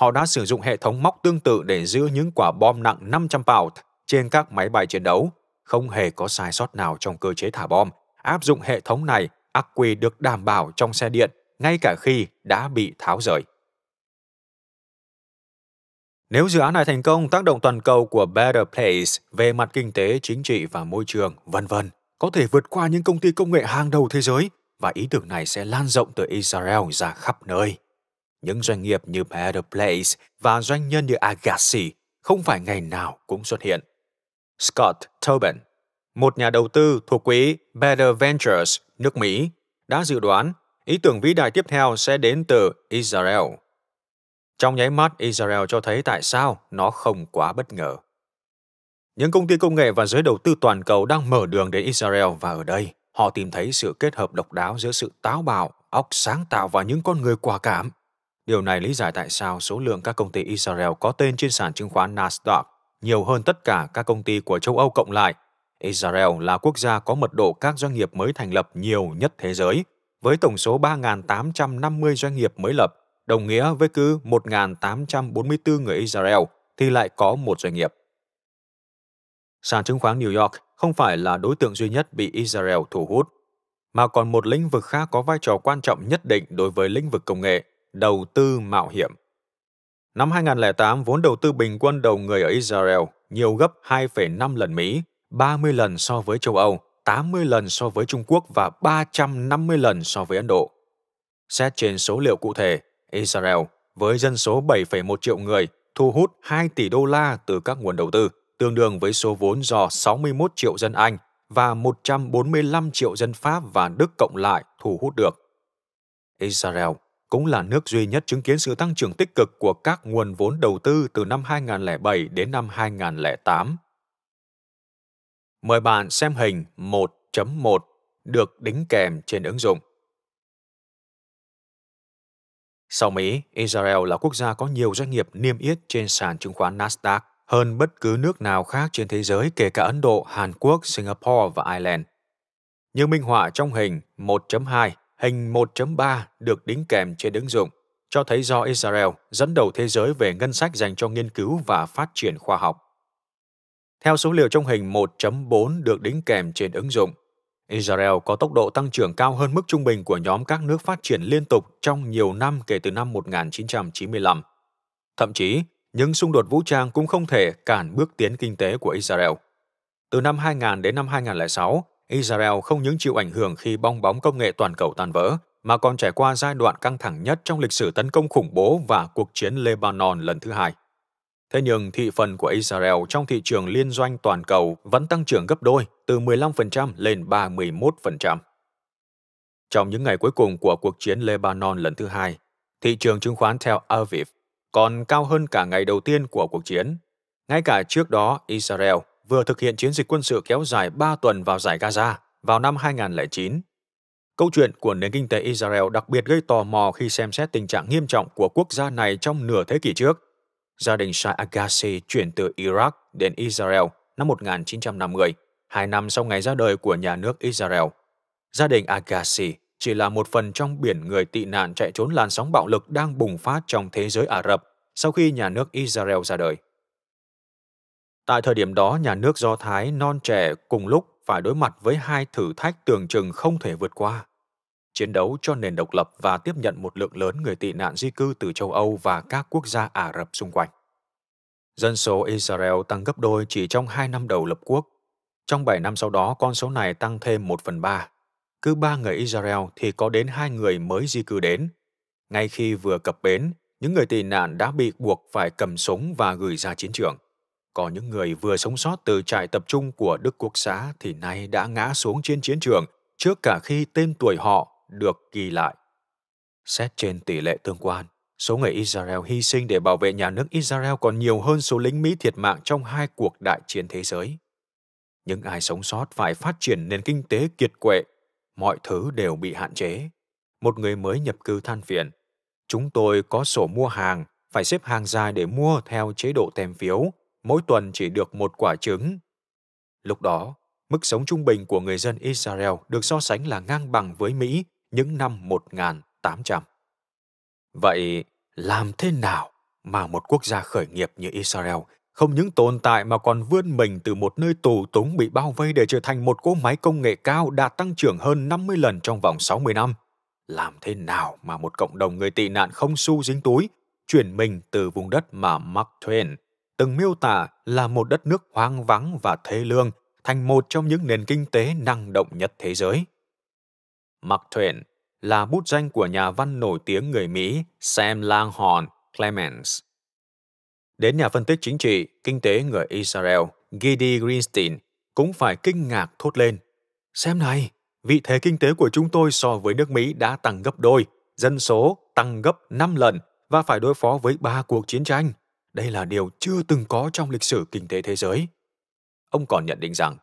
Họ đã sử dụng hệ thống móc tương tự để giữ những quả bom nặng 500 pound trên các máy bay chiến đấu, không hề có sai sót nào trong cơ chế thả bom. Áp dụng hệ thống này, ắc quy được đảm bảo trong xe điện ngay cả khi đã bị tháo rời. Nếu dự án này thành công, tác động toàn cầu của Better Place về mặt kinh tế, chính trị và môi trường, vân vân, có thể vượt qua những công ty công nghệ hàng đầu thế giới và ý tưởng này sẽ lan rộng từ Israel ra khắp nơi. Những doanh nghiệp như Better Place và doanh nhân như Agassi không phải ngày nào cũng xuất hiện. Scott Tobin, một nhà đầu tư thuộc quỹ Better Ventures nước Mỹ, đã dự đoán ý tưởng vĩ đại tiếp theo sẽ đến từ Israel. Trong nháy mắt, Israel cho thấy tại sao nó không quá bất ngờ. Những công ty công nghệ và giới đầu tư toàn cầu đang mở đường đến Israel và ở đây, họ tìm thấy sự kết hợp độc đáo giữa sự táo bạo, óc sáng tạo và những con người quả cảm. Điều này lý giải tại sao số lượng các công ty Israel có tên trên sàn chứng khoán Nasdaq nhiều hơn tất cả các công ty của châu Âu cộng lại. Israel là quốc gia có mật độ các doanh nghiệp mới thành lập nhiều nhất thế giới, với tổng số 3.850 doanh nghiệp mới lập đồng nghĩa với cứ 1.844 người Israel thì lại có một doanh nghiệp. Sàn chứng khoán New York không phải là đối tượng duy nhất bị Israel thu hút, mà còn một lĩnh vực khác có vai trò quan trọng nhất định đối với lĩnh vực công nghệ, đầu tư mạo hiểm. Năm 2008, vốn đầu tư bình quân đầu người ở Israel nhiều gấp 2,5 lần Mỹ, 30 lần so với châu Âu, 80 lần so với Trung Quốc và 350 lần so với Ấn Độ. Xét trên số liệu cụ thể, Israel với dân số 7,1 triệu người thu hút 2 tỷ đô la từ các nguồn đầu tư, tương đương với số vốn do 61 triệu dân Anh và 145 triệu dân Pháp và Đức cộng lại thu hút được. Israel cũng là nước duy nhất chứng kiến sự tăng trưởng tích cực của các nguồn vốn đầu tư từ năm 2007 đến năm 2008. Mời bạn xem hình 1.1 được đính kèm trên ứng dụng. Sau Mỹ, Israel là quốc gia có nhiều doanh nghiệp niêm yết trên sàn chứng khoán Nasdaq hơn bất cứ nước nào khác trên thế giới kể cả Ấn Độ, Hàn Quốc, Singapore và Ireland. Như minh họa trong hình 1.2, hình 1.3 được đính kèm trên ứng dụng, cho thấy do Israel dẫn đầu thế giới về ngân sách dành cho nghiên cứu và phát triển khoa học. Theo số liệu trong hình 1.4 được đính kèm trên ứng dụng, Israel có tốc độ tăng trưởng cao hơn mức trung bình của nhóm các nước phát triển liên tục trong nhiều năm kể từ năm 1995. Thậm chí, những xung đột vũ trang cũng không thể cản bước tiến kinh tế của Israel. Từ năm 2000 đến năm 2006, Israel không những chịu ảnh hưởng khi bong bóng công nghệ toàn cầu tan vỡ, mà còn trải qua giai đoạn căng thẳng nhất trong lịch sử tấn công khủng bố và cuộc chiến Lebanon lần thứ hai. Thế nhưng thị phần của Israel trong thị trường liên doanh toàn cầu vẫn tăng trưởng gấp đôi, từ 15% lên 31%. Trong những ngày cuối cùng của cuộc chiến Lebanon lần thứ hai, thị trường chứng khoán Tel Aviv còn cao hơn cả ngày đầu tiên của cuộc chiến. Ngay cả trước đó, Israel vừa thực hiện chiến dịch quân sự kéo dài 3 tuần vào giải Gaza vào năm 2009. Câu chuyện của nền kinh tế Israel đặc biệt gây tò mò khi xem xét tình trạng nghiêm trọng của quốc gia này trong nửa thế kỷ trước – gia đình Shai Agassi chuyển từ Iraq đến Israel năm 1950, hai năm sau ngày ra đời của nhà nước Israel. Gia đình Agassi chỉ là một phần trong biển người tị nạn chạy trốn làn sóng bạo lực đang bùng phát trong thế giới Ả Rập sau khi nhà nước Israel ra đời. Tại thời điểm đó, nhà nước Do Thái non trẻ cùng lúc phải đối mặt với hai thử thách tưởng chừng không thể vượt qua chiến đấu cho nền độc lập và tiếp nhận một lượng lớn người tị nạn di cư từ châu Âu và các quốc gia Ả Rập xung quanh. Dân số Israel tăng gấp đôi chỉ trong hai năm đầu lập quốc. Trong 7 năm sau đó, con số này tăng thêm 1 phần 3. Cứ ba người Israel thì có đến hai người mới di cư đến. Ngay khi vừa cập bến, những người tị nạn đã bị buộc phải cầm súng và gửi ra chiến trường. Có những người vừa sống sót từ trại tập trung của Đức Quốc xã thì nay đã ngã xuống trên chiến trường trước cả khi tên tuổi họ được ghi lại. Xét trên tỷ lệ tương quan, số người Israel hy sinh để bảo vệ nhà nước Israel còn nhiều hơn số lính Mỹ thiệt mạng trong hai cuộc đại chiến thế giới. Những ai sống sót phải phát triển nền kinh tế kiệt quệ, mọi thứ đều bị hạn chế. Một người mới nhập cư than phiền, chúng tôi có sổ mua hàng, phải xếp hàng dài để mua theo chế độ tem phiếu, mỗi tuần chỉ được một quả trứng. Lúc đó, mức sống trung bình của người dân Israel được so sánh là ngang bằng với Mỹ những năm 1800. Vậy làm thế nào mà một quốc gia khởi nghiệp như Israel không những tồn tại mà còn vươn mình từ một nơi tù túng bị bao vây để trở thành một cỗ máy công nghệ cao đạt tăng trưởng hơn 50 lần trong vòng 60 năm. Làm thế nào mà một cộng đồng người tị nạn không su dính túi chuyển mình từ vùng đất mà Mark Twain từng miêu tả là một đất nước hoang vắng và thê lương thành một trong những nền kinh tế năng động nhất thế giới – Mark Twain là bút danh của nhà văn nổi tiếng người Mỹ Sam Langhorne Clemens. Đến nhà phân tích chính trị, kinh tế người Israel Gidi Greenstein cũng phải kinh ngạc thốt lên. Xem này, vị thế kinh tế của chúng tôi so với nước Mỹ đã tăng gấp đôi, dân số tăng gấp 5 lần và phải đối phó với ba cuộc chiến tranh. Đây là điều chưa từng có trong lịch sử kinh tế thế giới. Ông còn nhận định rằng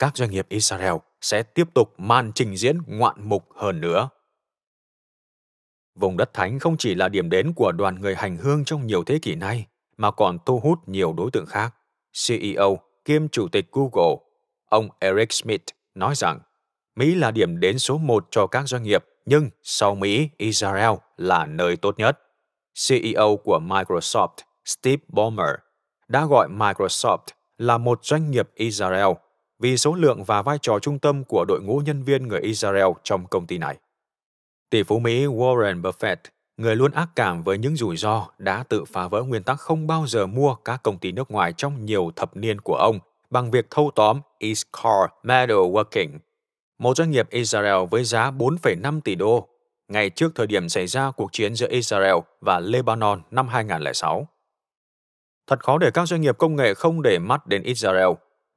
các doanh nghiệp Israel sẽ tiếp tục màn trình diễn ngoạn mục hơn nữa. Vùng đất thánh không chỉ là điểm đến của đoàn người hành hương trong nhiều thế kỷ nay, mà còn thu hút nhiều đối tượng khác. CEO kiêm chủ tịch Google, ông Eric Schmidt nói rằng Mỹ là điểm đến số một cho các doanh nghiệp, nhưng sau Mỹ, Israel là nơi tốt nhất. CEO của Microsoft, Steve Ballmer, đã gọi Microsoft là một doanh nghiệp Israel vì số lượng và vai trò trung tâm của đội ngũ nhân viên người Israel trong công ty này. Tỷ phú Mỹ Warren Buffett, người luôn ác cảm với những rủi ro, đã tự phá vỡ nguyên tắc không bao giờ mua các công ty nước ngoài trong nhiều thập niên của ông bằng việc thâu tóm Iskar Metal Working, một doanh nghiệp Israel với giá 4,5 tỷ đô ngay trước thời điểm xảy ra cuộc chiến giữa Israel và Lebanon năm 2006. Thật khó để các doanh nghiệp công nghệ không để mắt đến Israel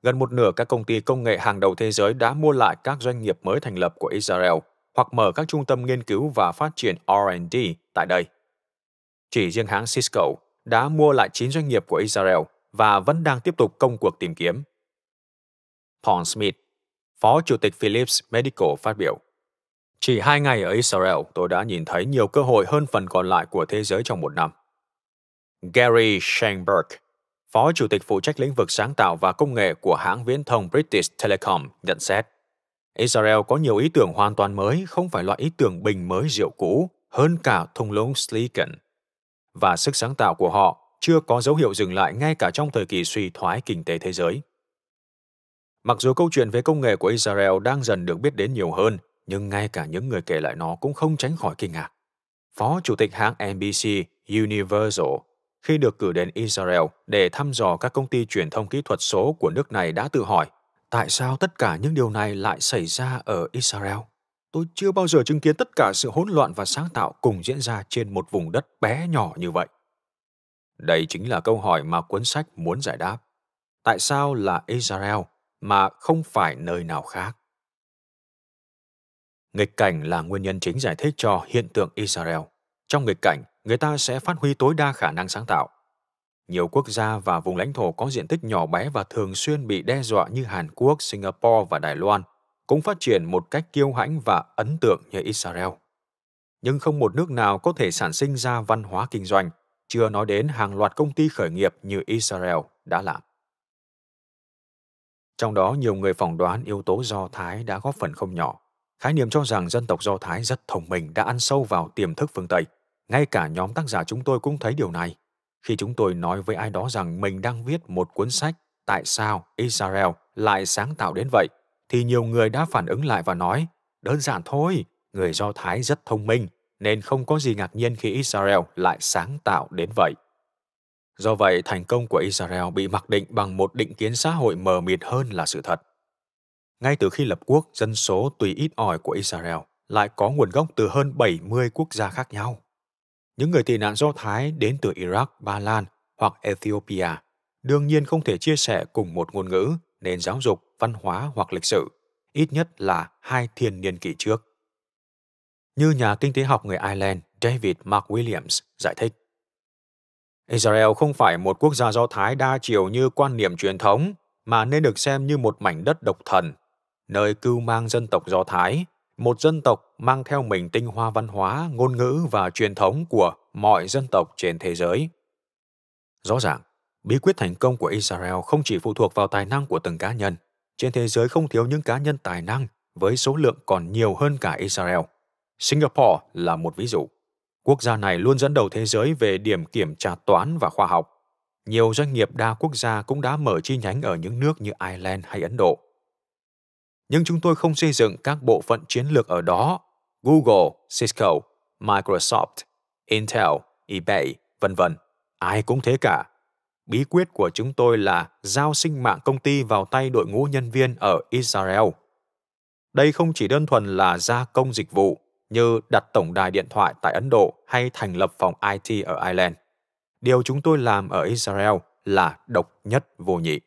gần một nửa các công ty công nghệ hàng đầu thế giới đã mua lại các doanh nghiệp mới thành lập của Israel hoặc mở các trung tâm nghiên cứu và phát triển R&D tại đây. Chỉ riêng hãng Cisco đã mua lại 9 doanh nghiệp của Israel và vẫn đang tiếp tục công cuộc tìm kiếm. Paul Smith, Phó Chủ tịch Philips Medical phát biểu. Chỉ hai ngày ở Israel, tôi đã nhìn thấy nhiều cơ hội hơn phần còn lại của thế giới trong một năm. Gary Schenberg, Phó Chủ tịch phụ trách lĩnh vực sáng tạo và công nghệ của hãng viễn thông British Telecom nhận xét, Israel có nhiều ý tưởng hoàn toàn mới, không phải loại ý tưởng bình mới rượu cũ, hơn cả thung lũng Slicken. Và sức sáng tạo của họ chưa có dấu hiệu dừng lại ngay cả trong thời kỳ suy thoái kinh tế thế giới. Mặc dù câu chuyện về công nghệ của Israel đang dần được biết đến nhiều hơn, nhưng ngay cả những người kể lại nó cũng không tránh khỏi kinh ngạc. Phó Chủ tịch hãng NBC Universal khi được cử đến Israel để thăm dò các công ty truyền thông kỹ thuật số của nước này đã tự hỏi, tại sao tất cả những điều này lại xảy ra ở Israel? Tôi chưa bao giờ chứng kiến tất cả sự hỗn loạn và sáng tạo cùng diễn ra trên một vùng đất bé nhỏ như vậy. Đây chính là câu hỏi mà cuốn sách muốn giải đáp. Tại sao là Israel mà không phải nơi nào khác? Nghịch cảnh là nguyên nhân chính giải thích cho hiện tượng Israel. Trong nghịch cảnh, người ta sẽ phát huy tối đa khả năng sáng tạo. Nhiều quốc gia và vùng lãnh thổ có diện tích nhỏ bé và thường xuyên bị đe dọa như Hàn Quốc, Singapore và Đài Loan cũng phát triển một cách kiêu hãnh và ấn tượng như Israel. Nhưng không một nước nào có thể sản sinh ra văn hóa kinh doanh, chưa nói đến hàng loạt công ty khởi nghiệp như Israel đã làm. Trong đó nhiều người phỏng đoán yếu tố Do Thái đã góp phần không nhỏ. Khái niệm cho rằng dân tộc Do Thái rất thông minh đã ăn sâu vào tiềm thức phương Tây – ngay cả nhóm tác giả chúng tôi cũng thấy điều này. Khi chúng tôi nói với ai đó rằng mình đang viết một cuốn sách Tại sao Israel lại sáng tạo đến vậy, thì nhiều người đã phản ứng lại và nói, đơn giản thôi, người Do Thái rất thông minh, nên không có gì ngạc nhiên khi Israel lại sáng tạo đến vậy. Do vậy, thành công của Israel bị mặc định bằng một định kiến xã hội mờ mịt hơn là sự thật. Ngay từ khi lập quốc, dân số tùy ít ỏi của Israel lại có nguồn gốc từ hơn 70 quốc gia khác nhau. Những người tị nạn Do Thái đến từ Iraq, Ba Lan hoặc Ethiopia đương nhiên không thể chia sẻ cùng một ngôn ngữ, nền giáo dục, văn hóa hoặc lịch sử, ít nhất là hai thiên niên kỷ trước. Như nhà kinh tế học người Ireland David Mark Williams giải thích, Israel không phải một quốc gia do Thái đa chiều như quan niệm truyền thống, mà nên được xem như một mảnh đất độc thần, nơi cưu mang dân tộc Do Thái, một dân tộc mang theo mình tinh hoa văn hóa, ngôn ngữ và truyền thống của mọi dân tộc trên thế giới. Rõ ràng, bí quyết thành công của Israel không chỉ phụ thuộc vào tài năng của từng cá nhân. Trên thế giới không thiếu những cá nhân tài năng với số lượng còn nhiều hơn cả Israel. Singapore là một ví dụ. Quốc gia này luôn dẫn đầu thế giới về điểm kiểm tra toán và khoa học. Nhiều doanh nghiệp đa quốc gia cũng đã mở chi nhánh ở những nước như Ireland hay Ấn Độ. Nhưng chúng tôi không xây dựng các bộ phận chiến lược ở đó Google, Cisco, Microsoft, Intel, eBay, vân vân. Ai cũng thế cả. Bí quyết của chúng tôi là giao sinh mạng công ty vào tay đội ngũ nhân viên ở Israel. Đây không chỉ đơn thuần là gia công dịch vụ như đặt tổng đài điện thoại tại Ấn Độ hay thành lập phòng IT ở Ireland. Điều chúng tôi làm ở Israel là độc nhất vô nhị.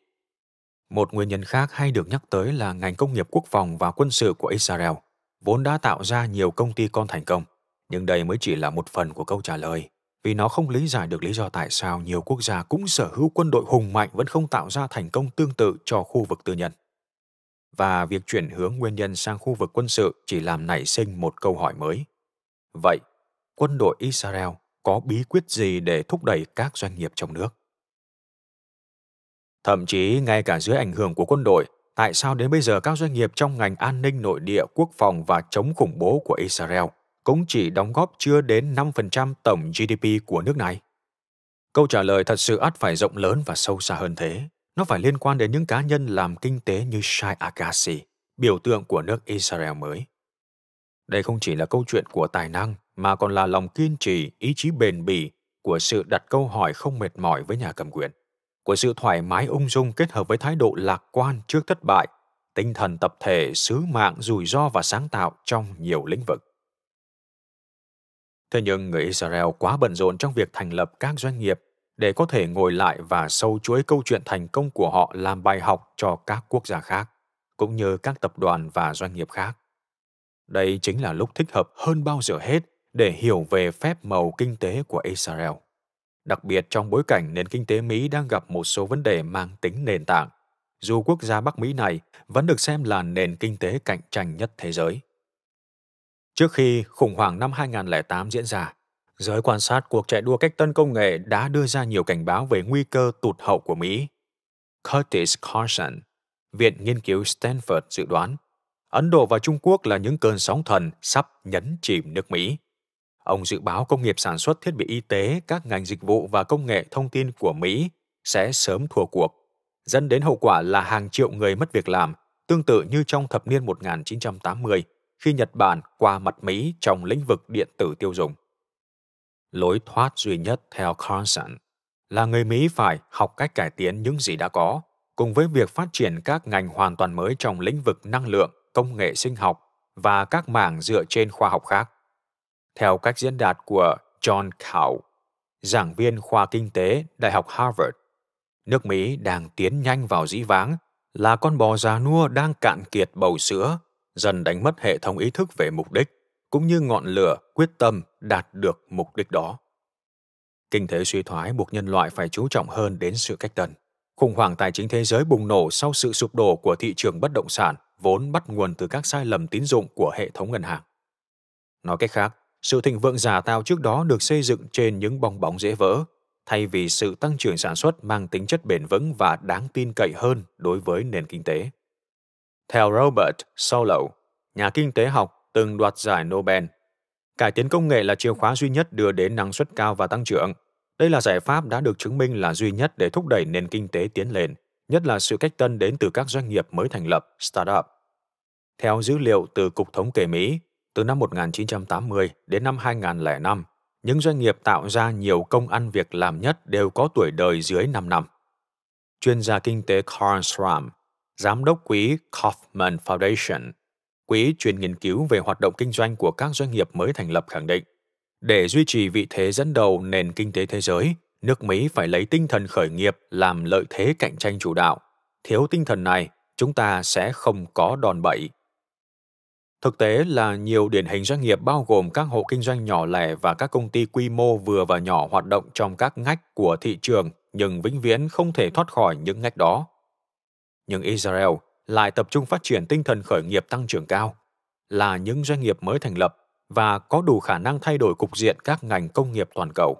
Một nguyên nhân khác hay được nhắc tới là ngành công nghiệp quốc phòng và quân sự của Israel – vốn đã tạo ra nhiều công ty con thành công. Nhưng đây mới chỉ là một phần của câu trả lời, vì nó không lý giải được lý do tại sao nhiều quốc gia cũng sở hữu quân đội hùng mạnh vẫn không tạo ra thành công tương tự cho khu vực tư nhân. Và việc chuyển hướng nguyên nhân sang khu vực quân sự chỉ làm nảy sinh một câu hỏi mới. Vậy, quân đội Israel có bí quyết gì để thúc đẩy các doanh nghiệp trong nước? Thậm chí ngay cả dưới ảnh hưởng của quân đội, tại sao đến bây giờ các doanh nghiệp trong ngành an ninh nội địa, quốc phòng và chống khủng bố của Israel cũng chỉ đóng góp chưa đến 5% tổng GDP của nước này? Câu trả lời thật sự ắt phải rộng lớn và sâu xa hơn thế. Nó phải liên quan đến những cá nhân làm kinh tế như Shai Agassi, biểu tượng của nước Israel mới. Đây không chỉ là câu chuyện của tài năng, mà còn là lòng kiên trì, ý chí bền bỉ của sự đặt câu hỏi không mệt mỏi với nhà cầm quyền của sự thoải mái ung dung kết hợp với thái độ lạc quan trước thất bại, tinh thần tập thể, sứ mạng, rủi ro và sáng tạo trong nhiều lĩnh vực. Thế nhưng người Israel quá bận rộn trong việc thành lập các doanh nghiệp để có thể ngồi lại và sâu chuỗi câu chuyện thành công của họ làm bài học cho các quốc gia khác, cũng như các tập đoàn và doanh nghiệp khác. Đây chính là lúc thích hợp hơn bao giờ hết để hiểu về phép màu kinh tế của Israel đặc biệt trong bối cảnh nền kinh tế Mỹ đang gặp một số vấn đề mang tính nền tảng, dù quốc gia Bắc Mỹ này vẫn được xem là nền kinh tế cạnh tranh nhất thế giới. Trước khi khủng hoảng năm 2008 diễn ra, giới quan sát cuộc chạy đua cách tân công nghệ đã đưa ra nhiều cảnh báo về nguy cơ tụt hậu của Mỹ. Curtis Carson, Viện Nghiên cứu Stanford dự đoán, Ấn Độ và Trung Quốc là những cơn sóng thần sắp nhấn chìm nước Mỹ. Ông dự báo công nghiệp sản xuất thiết bị y tế, các ngành dịch vụ và công nghệ thông tin của Mỹ sẽ sớm thua cuộc, dẫn đến hậu quả là hàng triệu người mất việc làm, tương tự như trong thập niên 1980 khi Nhật Bản qua mặt Mỹ trong lĩnh vực điện tử tiêu dùng. Lối thoát duy nhất theo Carlson là người Mỹ phải học cách cải tiến những gì đã có, cùng với việc phát triển các ngành hoàn toàn mới trong lĩnh vực năng lượng, công nghệ sinh học và các mảng dựa trên khoa học khác theo cách diễn đạt của John Cow, giảng viên khoa kinh tế Đại học Harvard. Nước Mỹ đang tiến nhanh vào dĩ vãng là con bò già nua đang cạn kiệt bầu sữa, dần đánh mất hệ thống ý thức về mục đích, cũng như ngọn lửa quyết tâm đạt được mục đích đó. Kinh tế suy thoái buộc nhân loại phải chú trọng hơn đến sự cách tân. Khủng hoảng tài chính thế giới bùng nổ sau sự sụp đổ của thị trường bất động sản vốn bắt nguồn từ các sai lầm tín dụng của hệ thống ngân hàng. Nói cách khác, sự thịnh vượng giả tạo trước đó được xây dựng trên những bong bóng dễ vỡ, thay vì sự tăng trưởng sản xuất mang tính chất bền vững và đáng tin cậy hơn đối với nền kinh tế. Theo Robert Solow, nhà kinh tế học từng đoạt giải Nobel, cải tiến công nghệ là chìa khóa duy nhất đưa đến năng suất cao và tăng trưởng. Đây là giải pháp đã được chứng minh là duy nhất để thúc đẩy nền kinh tế tiến lên, nhất là sự cách tân đến từ các doanh nghiệp mới thành lập, startup. Theo dữ liệu từ Cục Thống kê Mỹ, từ năm 1980 đến năm 2005, những doanh nghiệp tạo ra nhiều công ăn việc làm nhất đều có tuổi đời dưới 5 năm. Chuyên gia kinh tế Carl Schramm, giám đốc quỹ Kaufman Foundation, quỹ chuyên nghiên cứu về hoạt động kinh doanh của các doanh nghiệp mới thành lập khẳng định, để duy trì vị thế dẫn đầu nền kinh tế thế giới, nước Mỹ phải lấy tinh thần khởi nghiệp làm lợi thế cạnh tranh chủ đạo. Thiếu tinh thần này, chúng ta sẽ không có đòn bẩy. Thực tế là nhiều điển hình doanh nghiệp bao gồm các hộ kinh doanh nhỏ lẻ và các công ty quy mô vừa và nhỏ hoạt động trong các ngách của thị trường nhưng vĩnh viễn không thể thoát khỏi những ngách đó. Nhưng Israel lại tập trung phát triển tinh thần khởi nghiệp tăng trưởng cao, là những doanh nghiệp mới thành lập và có đủ khả năng thay đổi cục diện các ngành công nghiệp toàn cầu.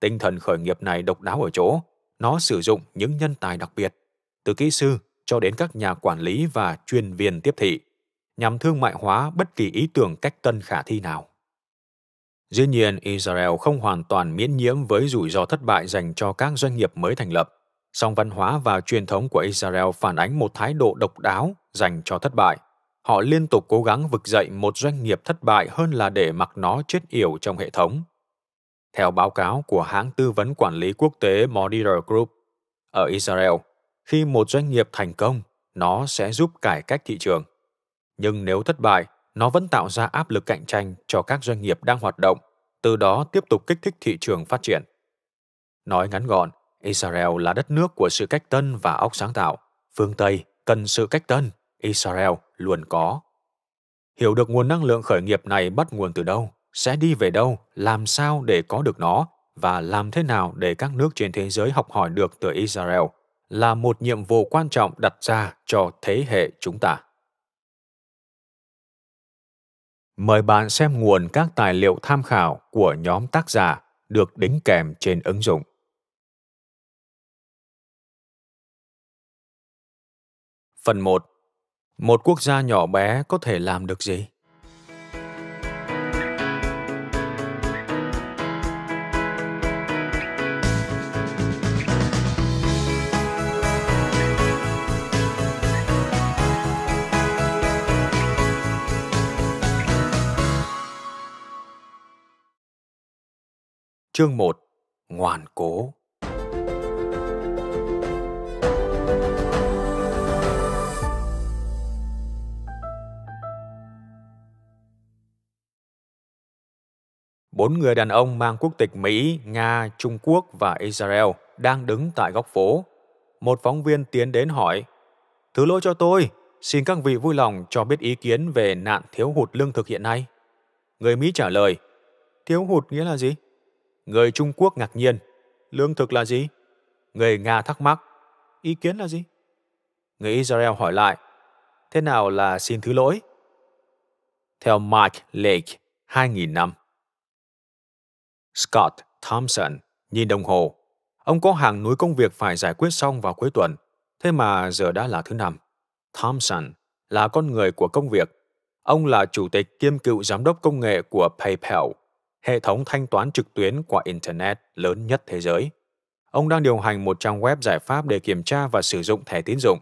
Tinh thần khởi nghiệp này độc đáo ở chỗ, nó sử dụng những nhân tài đặc biệt, từ kỹ sư cho đến các nhà quản lý và chuyên viên tiếp thị nhằm thương mại hóa bất kỳ ý tưởng cách tân khả thi nào. Dĩ nhiên, Israel không hoàn toàn miễn nhiễm với rủi ro thất bại dành cho các doanh nghiệp mới thành lập, song văn hóa và truyền thống của Israel phản ánh một thái độ độc đáo dành cho thất bại. Họ liên tục cố gắng vực dậy một doanh nghiệp thất bại hơn là để mặc nó chết yểu trong hệ thống. Theo báo cáo của hãng tư vấn quản lý quốc tế Modider Group, ở Israel, khi một doanh nghiệp thành công, nó sẽ giúp cải cách thị trường nhưng nếu thất bại, nó vẫn tạo ra áp lực cạnh tranh cho các doanh nghiệp đang hoạt động, từ đó tiếp tục kích thích thị trường phát triển. Nói ngắn gọn, Israel là đất nước của sự cách tân và óc sáng tạo. Phương Tây cần sự cách tân, Israel luôn có. Hiểu được nguồn năng lượng khởi nghiệp này bắt nguồn từ đâu, sẽ đi về đâu, làm sao để có được nó và làm thế nào để các nước trên thế giới học hỏi được từ Israel là một nhiệm vụ quan trọng đặt ra cho thế hệ chúng ta. Mời bạn xem nguồn các tài liệu tham khảo của nhóm tác giả được đính kèm trên ứng dụng. Phần 1. Một quốc gia nhỏ bé có thể làm được gì? Chương 1 Ngoan cố Bốn người đàn ông mang quốc tịch Mỹ, Nga, Trung Quốc và Israel đang đứng tại góc phố. Một phóng viên tiến đến hỏi, Thứ lỗi cho tôi, xin các vị vui lòng cho biết ý kiến về nạn thiếu hụt lương thực hiện nay. Người Mỹ trả lời, thiếu hụt nghĩa là gì? Người Trung Quốc ngạc nhiên. Lương thực là gì? Người Nga thắc mắc. Ý kiến là gì? Người Israel hỏi lại. Thế nào là xin thứ lỗi? Theo Mike Lake, 2000 năm. Scott Thompson nhìn đồng hồ. Ông có hàng núi công việc phải giải quyết xong vào cuối tuần, thế mà giờ đã là thứ năm. Thompson là con người của công việc. Ông là chủ tịch kiêm cựu giám đốc công nghệ của PayPal – hệ thống thanh toán trực tuyến qua Internet lớn nhất thế giới. Ông đang điều hành một trang web giải pháp để kiểm tra và sử dụng thẻ tín dụng,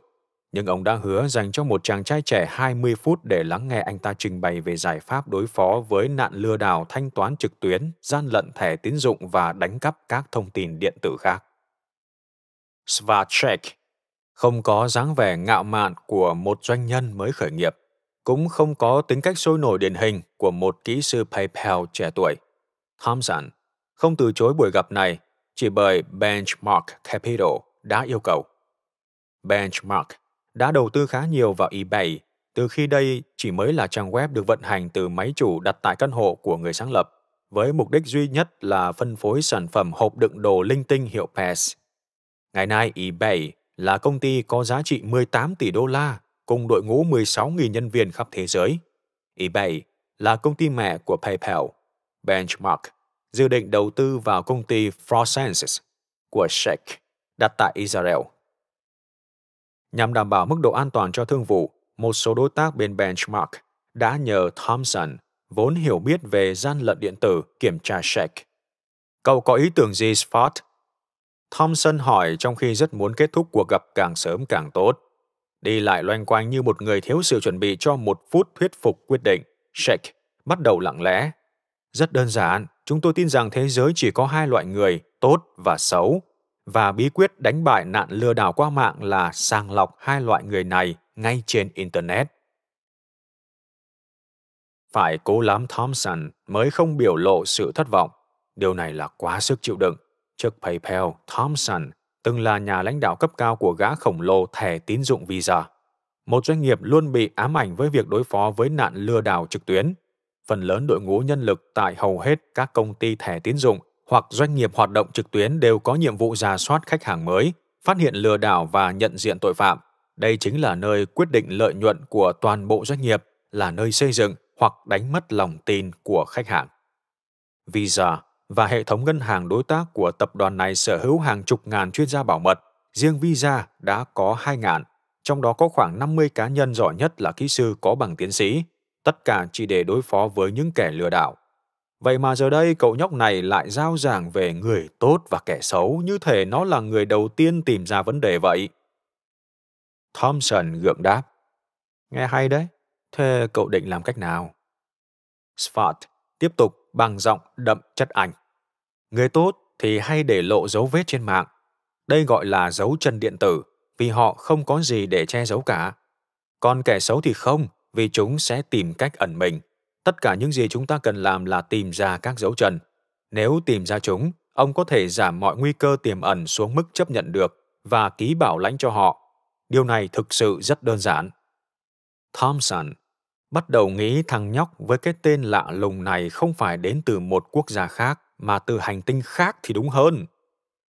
nhưng ông đã hứa dành cho một chàng trai trẻ 20 phút để lắng nghe anh ta trình bày về giải pháp đối phó với nạn lừa đảo thanh toán trực tuyến, gian lận thẻ tín dụng và đánh cắp các thông tin điện tử khác. Svacek không có dáng vẻ ngạo mạn của một doanh nhân mới khởi nghiệp, cũng không có tính cách sôi nổi điển hình của một kỹ sư PayPal trẻ tuổi – Thompson không từ chối buổi gặp này chỉ bởi Benchmark Capital đã yêu cầu. Benchmark đã đầu tư khá nhiều vào eBay từ khi đây chỉ mới là trang web được vận hành từ máy chủ đặt tại căn hộ của người sáng lập, với mục đích duy nhất là phân phối sản phẩm hộp đựng đồ linh tinh hiệu PES. Ngày nay eBay là công ty có giá trị 18 tỷ đô la cùng đội ngũ 16.000 nhân viên khắp thế giới. eBay là công ty mẹ của PayPal Benchmark dự định đầu tư vào công ty Frosensis của Sheikh đặt tại Israel. Nhằm đảm bảo mức độ an toàn cho thương vụ, một số đối tác bên Benchmark đã nhờ Thomson, vốn hiểu biết về gian lận điện tử, kiểm tra Sheikh. Cậu có ý tưởng gì, Spot? Thomson hỏi trong khi rất muốn kết thúc cuộc gặp càng sớm càng tốt. Đi lại loanh quanh như một người thiếu sự chuẩn bị cho một phút thuyết phục quyết định, Sheikh bắt đầu lặng lẽ rất đơn giản, chúng tôi tin rằng thế giới chỉ có hai loại người, tốt và xấu, và bí quyết đánh bại nạn lừa đảo qua mạng là sàng lọc hai loại người này ngay trên internet. Phải cố lắm Thompson mới không biểu lộ sự thất vọng. Điều này là quá sức chịu đựng. Trước PayPal, Thompson từng là nhà lãnh đạo cấp cao của gã khổng lồ thẻ tín dụng Visa. Một doanh nghiệp luôn bị ám ảnh với việc đối phó với nạn lừa đảo trực tuyến. Phần lớn đội ngũ nhân lực tại hầu hết các công ty thẻ tín dụng hoặc doanh nghiệp hoạt động trực tuyến đều có nhiệm vụ giả soát khách hàng mới, phát hiện lừa đảo và nhận diện tội phạm. Đây chính là nơi quyết định lợi nhuận của toàn bộ doanh nghiệp, là nơi xây dựng hoặc đánh mất lòng tin của khách hàng. Visa và hệ thống ngân hàng đối tác của tập đoàn này sở hữu hàng chục ngàn chuyên gia bảo mật, riêng Visa đã có 2 ngàn, trong đó có khoảng 50 cá nhân giỏi nhất là kỹ sư có bằng tiến sĩ, tất cả chỉ để đối phó với những kẻ lừa đảo. Vậy mà giờ đây cậu nhóc này lại giao giảng về người tốt và kẻ xấu như thể nó là người đầu tiên tìm ra vấn đề vậy. Thompson gượng đáp. Nghe hay đấy, thế cậu định làm cách nào? Svart tiếp tục bằng giọng đậm chất ảnh. Người tốt thì hay để lộ dấu vết trên mạng. Đây gọi là dấu chân điện tử vì họ không có gì để che giấu cả. Còn kẻ xấu thì không, vì chúng sẽ tìm cách ẩn mình. Tất cả những gì chúng ta cần làm là tìm ra các dấu chân. Nếu tìm ra chúng, ông có thể giảm mọi nguy cơ tiềm ẩn xuống mức chấp nhận được và ký bảo lãnh cho họ. Điều này thực sự rất đơn giản. Thompson bắt đầu nghĩ thằng nhóc với cái tên lạ lùng này không phải đến từ một quốc gia khác mà từ hành tinh khác thì đúng hơn.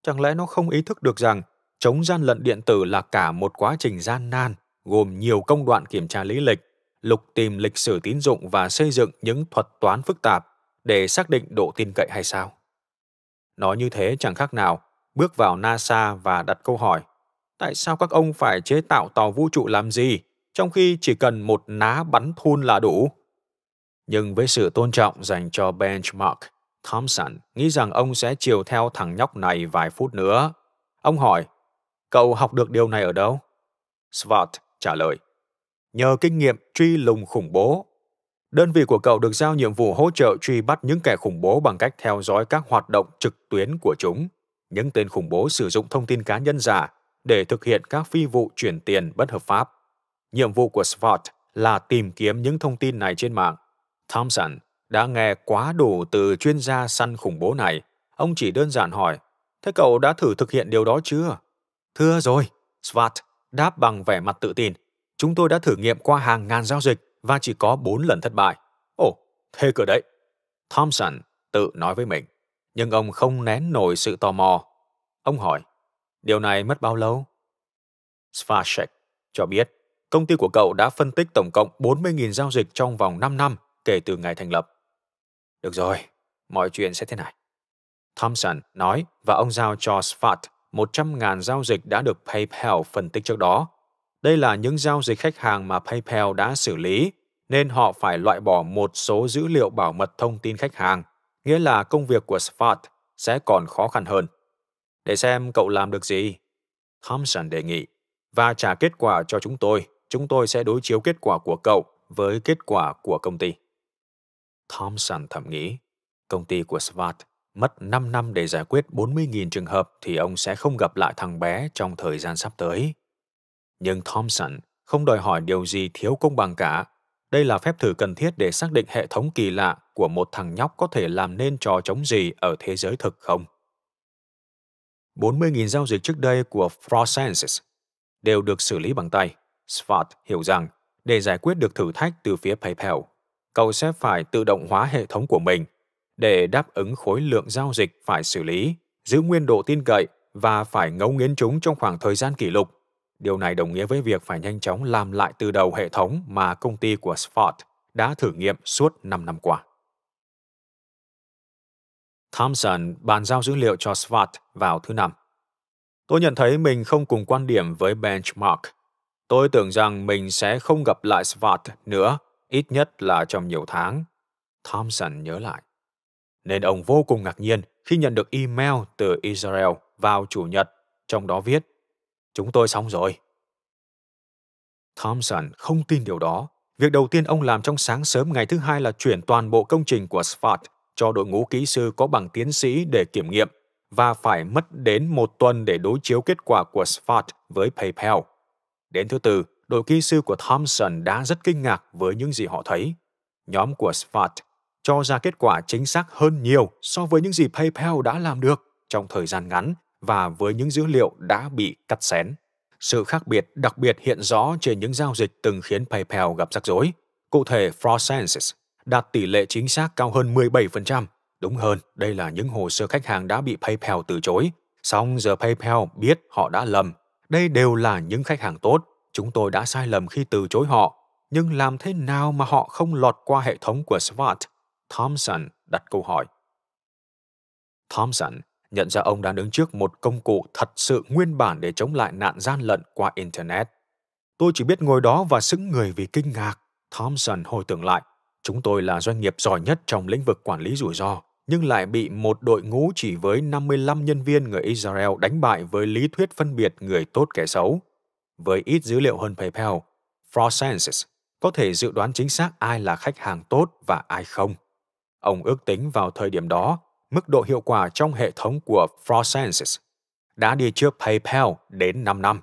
Chẳng lẽ nó không ý thức được rằng chống gian lận điện tử là cả một quá trình gian nan gồm nhiều công đoạn kiểm tra lý lịch, lục tìm lịch sử tín dụng và xây dựng những thuật toán phức tạp để xác định độ tin cậy hay sao? Nói như thế chẳng khác nào bước vào NASA và đặt câu hỏi tại sao các ông phải chế tạo tàu vũ trụ làm gì trong khi chỉ cần một ná bắn thun là đủ? Nhưng với sự tôn trọng dành cho Benchmark, Thompson nghĩ rằng ông sẽ chiều theo thằng nhóc này vài phút nữa. Ông hỏi, cậu học được điều này ở đâu? Svart trả lời, Nhờ kinh nghiệm truy lùng khủng bố, đơn vị của cậu được giao nhiệm vụ hỗ trợ truy bắt những kẻ khủng bố bằng cách theo dõi các hoạt động trực tuyến của chúng. Những tên khủng bố sử dụng thông tin cá nhân giả để thực hiện các phi vụ chuyển tiền bất hợp pháp. Nhiệm vụ của SWAT là tìm kiếm những thông tin này trên mạng. Thompson đã nghe quá đủ từ chuyên gia săn khủng bố này. Ông chỉ đơn giản hỏi, thế cậu đã thử thực hiện điều đó chưa? Thưa rồi, SWAT đáp bằng vẻ mặt tự tin. Chúng tôi đã thử nghiệm qua hàng ngàn giao dịch và chỉ có 4 lần thất bại. Ồ, thế cửa đấy. Thompson tự nói với mình, nhưng ông không nén nổi sự tò mò. Ông hỏi, điều này mất bao lâu? Svashek cho biết, công ty của cậu đã phân tích tổng cộng 40.000 giao dịch trong vòng 5 năm kể từ ngày thành lập. Được rồi, mọi chuyện sẽ thế này. Thompson nói và ông giao cho Svart 100.000 giao dịch đã được PayPal phân tích trước đó đây là những giao dịch khách hàng mà PayPal đã xử lý, nên họ phải loại bỏ một số dữ liệu bảo mật thông tin khách hàng, nghĩa là công việc của Spot sẽ còn khó khăn hơn. Để xem cậu làm được gì, Thompson đề nghị, và trả kết quả cho chúng tôi, chúng tôi sẽ đối chiếu kết quả của cậu với kết quả của công ty. Thompson thầm nghĩ, công ty của Svart mất 5 năm để giải quyết 40.000 trường hợp thì ông sẽ không gặp lại thằng bé trong thời gian sắp tới. Nhưng Thompson không đòi hỏi điều gì thiếu công bằng cả. Đây là phép thử cần thiết để xác định hệ thống kỳ lạ của một thằng nhóc có thể làm nên trò chống gì ở thế giới thực không. 40.000 giao dịch trước đây của Frosensis đều được xử lý bằng tay. Svart hiểu rằng để giải quyết được thử thách từ phía PayPal, cậu sẽ phải tự động hóa hệ thống của mình để đáp ứng khối lượng giao dịch phải xử lý, giữ nguyên độ tin cậy và phải ngấu nghiến chúng trong khoảng thời gian kỷ lục Điều này đồng nghĩa với việc phải nhanh chóng làm lại từ đầu hệ thống mà công ty của Sport đã thử nghiệm suốt 5 năm qua. Thompson bàn giao dữ liệu cho Sport vào thứ năm. Tôi nhận thấy mình không cùng quan điểm với benchmark. Tôi tưởng rằng mình sẽ không gặp lại Sport nữa, ít nhất là trong nhiều tháng. Thompson nhớ lại. Nên ông vô cùng ngạc nhiên khi nhận được email từ Israel vào chủ nhật, trong đó viết Chúng tôi xong rồi. Thompson không tin điều đó. Việc đầu tiên ông làm trong sáng sớm ngày thứ hai là chuyển toàn bộ công trình của Sfat cho đội ngũ kỹ sư có bằng tiến sĩ để kiểm nghiệm và phải mất đến một tuần để đối chiếu kết quả của Sfat với PayPal. Đến thứ tư, đội kỹ sư của Thompson đã rất kinh ngạc với những gì họ thấy. Nhóm của Sfat cho ra kết quả chính xác hơn nhiều so với những gì PayPal đã làm được trong thời gian ngắn và với những dữ liệu đã bị cắt xén. Sự khác biệt đặc biệt hiện rõ trên những giao dịch từng khiến PayPal gặp rắc rối. Cụ thể, Fraud Census đạt tỷ lệ chính xác cao hơn 17%. Đúng hơn, đây là những hồ sơ khách hàng đã bị PayPal từ chối. Song giờ PayPal biết họ đã lầm. Đây đều là những khách hàng tốt. Chúng tôi đã sai lầm khi từ chối họ. Nhưng làm thế nào mà họ không lọt qua hệ thống của SWAT? Thompson đặt câu hỏi. Thompson nhận ra ông đang đứng trước một công cụ thật sự nguyên bản để chống lại nạn gian lận qua Internet. Tôi chỉ biết ngồi đó và sững người vì kinh ngạc. Thompson hồi tưởng lại, chúng tôi là doanh nghiệp giỏi nhất trong lĩnh vực quản lý rủi ro, nhưng lại bị một đội ngũ chỉ với 55 nhân viên người Israel đánh bại với lý thuyết phân biệt người tốt kẻ xấu. Với ít dữ liệu hơn PayPal, Fraud Census có thể dự đoán chính xác ai là khách hàng tốt và ai không. Ông ước tính vào thời điểm đó mức độ hiệu quả trong hệ thống của Frosensis đã đi trước PayPal đến 5 năm.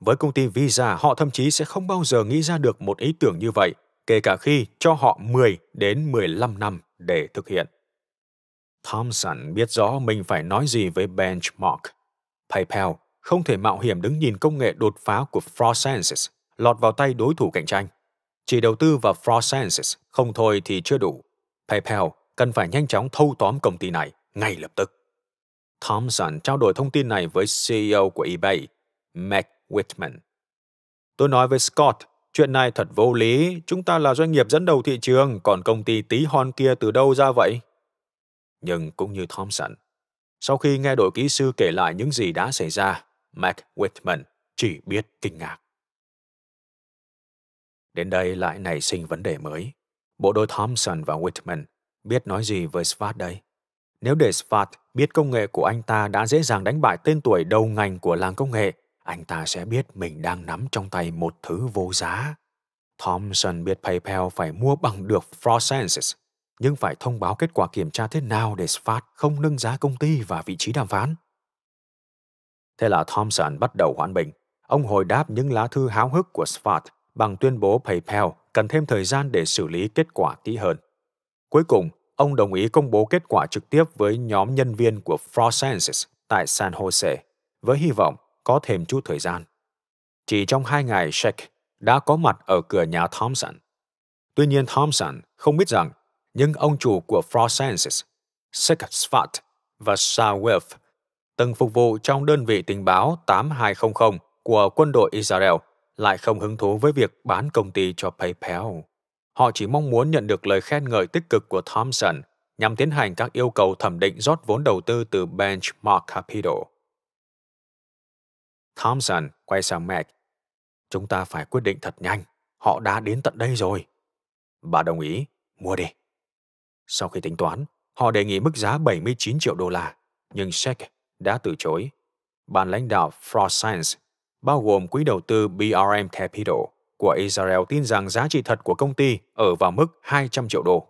Với công ty Visa, họ thậm chí sẽ không bao giờ nghĩ ra được một ý tưởng như vậy, kể cả khi cho họ 10 đến 15 năm để thực hiện. Thompson biết rõ mình phải nói gì với benchmark. PayPal không thể mạo hiểm đứng nhìn công nghệ đột phá của Frosensis lọt vào tay đối thủ cạnh tranh. Chỉ đầu tư vào Frosensis không thôi thì chưa đủ. PayPal cần phải nhanh chóng thâu tóm công ty này ngay lập tức. Thompson trao đổi thông tin này với CEO của eBay, Mac Whitman. Tôi nói với Scott, chuyện này thật vô lý, chúng ta là doanh nghiệp dẫn đầu thị trường, còn công ty tí hon kia từ đâu ra vậy? Nhưng cũng như Thompson, sau khi nghe đội kỹ sư kể lại những gì đã xảy ra, Mac Whitman chỉ biết kinh ngạc. Đến đây lại nảy sinh vấn đề mới. Bộ đôi Thompson và Whitman Biết nói gì với Svart đây? Nếu để Svart biết công nghệ của anh ta đã dễ dàng đánh bại tên tuổi đầu ngành của làng công nghệ, anh ta sẽ biết mình đang nắm trong tay một thứ vô giá. Thompson biết PayPal phải mua bằng được Frosensis, nhưng phải thông báo kết quả kiểm tra thế nào để Svart không nâng giá công ty và vị trí đàm phán. Thế là Thompson bắt đầu hoãn bình. Ông hồi đáp những lá thư háo hức của Svart bằng tuyên bố PayPal cần thêm thời gian để xử lý kết quả kỹ hơn. Cuối cùng, ông đồng ý công bố kết quả trực tiếp với nhóm nhân viên của Frost Sciences tại San Jose, với hy vọng có thêm chút thời gian. Chỉ trong hai ngày, Sheikh đã có mặt ở cửa nhà Thompson. Tuy nhiên Thompson không biết rằng những ông chủ của Frost Sciences, Sheikh Svat và Sawef từng phục vụ trong đơn vị tình báo 8200 của quân đội Israel lại không hứng thú với việc bán công ty cho PayPal. Họ chỉ mong muốn nhận được lời khen ngợi tích cực của Thomson nhằm tiến hành các yêu cầu thẩm định rót vốn đầu tư từ Benchmark Capital. Thomson quay sang Mac. Chúng ta phải quyết định thật nhanh. Họ đã đến tận đây rồi. Bà đồng ý, mua đi. Sau khi tính toán, họ đề nghị mức giá 79 triệu đô la, nhưng SEC đã từ chối. Ban lãnh đạo Frost Science, bao gồm quỹ đầu tư BRM Capital, của Israel tin rằng giá trị thật của công ty ở vào mức 200 triệu đô.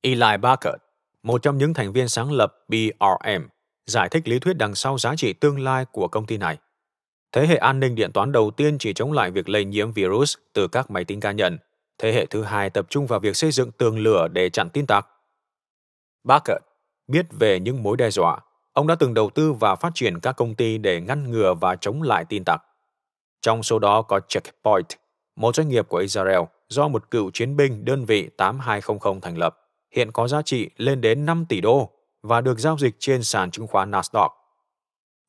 Eli Barker, một trong những thành viên sáng lập BRM, giải thích lý thuyết đằng sau giá trị tương lai của công ty này. Thế hệ an ninh điện toán đầu tiên chỉ chống lại việc lây nhiễm virus từ các máy tính cá nhân. Thế hệ thứ hai tập trung vào việc xây dựng tường lửa để chặn tin tặc. Barker biết về những mối đe dọa. Ông đã từng đầu tư và phát triển các công ty để ngăn ngừa và chống lại tin tặc. Trong số đó có Checkpoint, một doanh nghiệp của Israel do một cựu chiến binh đơn vị 8200 thành lập, hiện có giá trị lên đến 5 tỷ đô và được giao dịch trên sàn chứng khoán Nasdaq.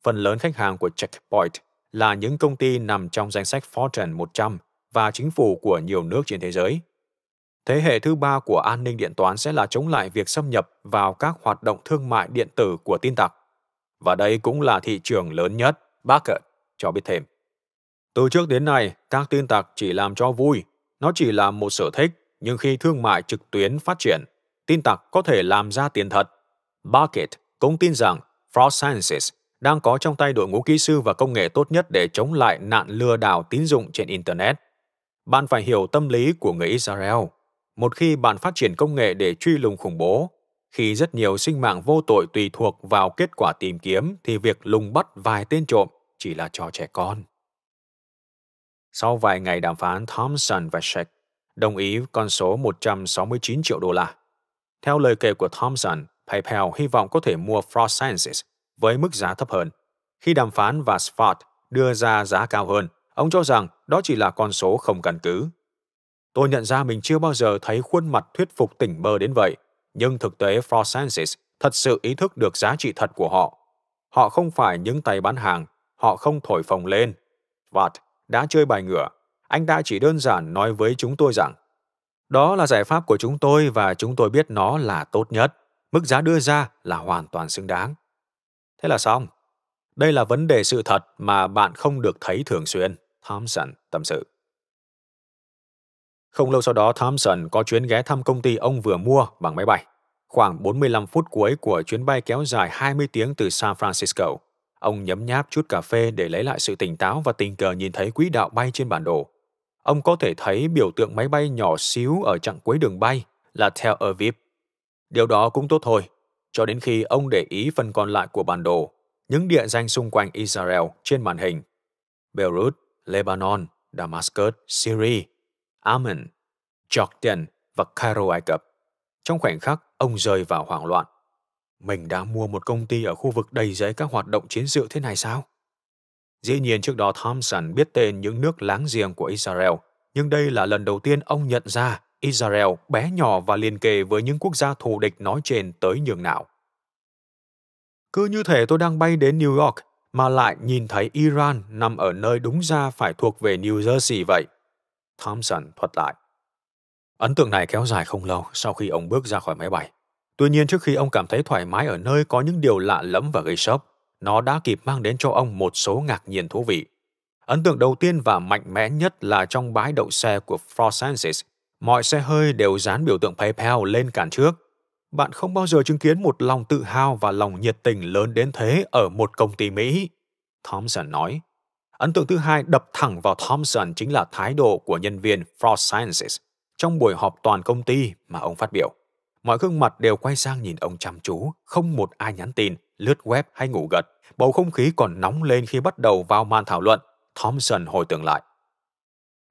Phần lớn khách hàng của Checkpoint là những công ty nằm trong danh sách Fortune 100 và chính phủ của nhiều nước trên thế giới. Thế hệ thứ ba của an ninh điện toán sẽ là chống lại việc xâm nhập vào các hoạt động thương mại điện tử của tin tặc. Và đây cũng là thị trường lớn nhất, Barker cho biết thêm. Từ trước đến nay, các tin tặc chỉ làm cho vui, nó chỉ là một sở thích, nhưng khi thương mại trực tuyến phát triển, tin tặc có thể làm ra tiền thật. Bucket cũng tin rằng Fraud Sciences đang có trong tay đội ngũ kỹ sư và công nghệ tốt nhất để chống lại nạn lừa đảo tín dụng trên Internet. Bạn phải hiểu tâm lý của người Israel. Một khi bạn phát triển công nghệ để truy lùng khủng bố, khi rất nhiều sinh mạng vô tội tùy thuộc vào kết quả tìm kiếm thì việc lùng bắt vài tên trộm chỉ là trò trẻ con. Sau vài ngày đàm phán, Thompson và Sheikh đồng ý con số 169 triệu đô la. Theo lời kể của Thompson, PayPal hy vọng có thể mua Frost Sciences với mức giá thấp hơn. Khi đàm phán và Spot đưa ra giá cao hơn, ông cho rằng đó chỉ là con số không căn cứ. Tôi nhận ra mình chưa bao giờ thấy khuôn mặt thuyết phục tỉnh bơ đến vậy, nhưng thực tế Frost Sciences thật sự ý thức được giá trị thật của họ. Họ không phải những tay bán hàng, họ không thổi phồng lên. Watt đã chơi bài ngửa, anh ta chỉ đơn giản nói với chúng tôi rằng đó là giải pháp của chúng tôi và chúng tôi biết nó là tốt nhất, mức giá đưa ra là hoàn toàn xứng đáng. Thế là xong. Đây là vấn đề sự thật mà bạn không được thấy thường xuyên, Thompson tâm sự. Không lâu sau đó, Thompson có chuyến ghé thăm công ty ông vừa mua bằng máy bay. Khoảng 45 phút cuối của chuyến bay kéo dài 20 tiếng từ San Francisco, Ông nhấm nháp chút cà phê để lấy lại sự tỉnh táo và tình cờ nhìn thấy quỹ đạo bay trên bản đồ. Ông có thể thấy biểu tượng máy bay nhỏ xíu ở chặng cuối đường bay là Tel Aviv. Điều đó cũng tốt thôi, cho đến khi ông để ý phần còn lại của bản đồ, những địa danh xung quanh Israel trên màn hình. Beirut, Lebanon, Damascus, Syria, Amman, Jordan và Cairo Ai Cập. Trong khoảnh khắc, ông rơi vào hoảng loạn. Mình đã mua một công ty ở khu vực đầy giấy các hoạt động chiến sự thế này sao? Dĩ nhiên trước đó Thompson biết tên những nước láng giềng của Israel, nhưng đây là lần đầu tiên ông nhận ra Israel bé nhỏ và liền kề với những quốc gia thù địch nói trên tới nhường nào. Cứ như thể tôi đang bay đến New York mà lại nhìn thấy Iran nằm ở nơi đúng ra phải thuộc về New Jersey vậy. Thompson thuật lại. Ấn tượng này kéo dài không lâu sau khi ông bước ra khỏi máy bay. Tuy nhiên trước khi ông cảm thấy thoải mái ở nơi có những điều lạ lẫm và gây sốc, nó đã kịp mang đến cho ông một số ngạc nhiên thú vị. Ấn tượng đầu tiên và mạnh mẽ nhất là trong bãi đậu xe của Francis, mọi xe hơi đều dán biểu tượng PayPal lên cản trước. Bạn không bao giờ chứng kiến một lòng tự hào và lòng nhiệt tình lớn đến thế ở một công ty Mỹ, Thompson nói. Ấn tượng thứ hai đập thẳng vào Thompson chính là thái độ của nhân viên Frost Sciences trong buổi họp toàn công ty mà ông phát biểu mọi gương mặt đều quay sang nhìn ông chăm chú, không một ai nhắn tin, lướt web hay ngủ gật. Bầu không khí còn nóng lên khi bắt đầu vào màn thảo luận. Thompson hồi tưởng lại.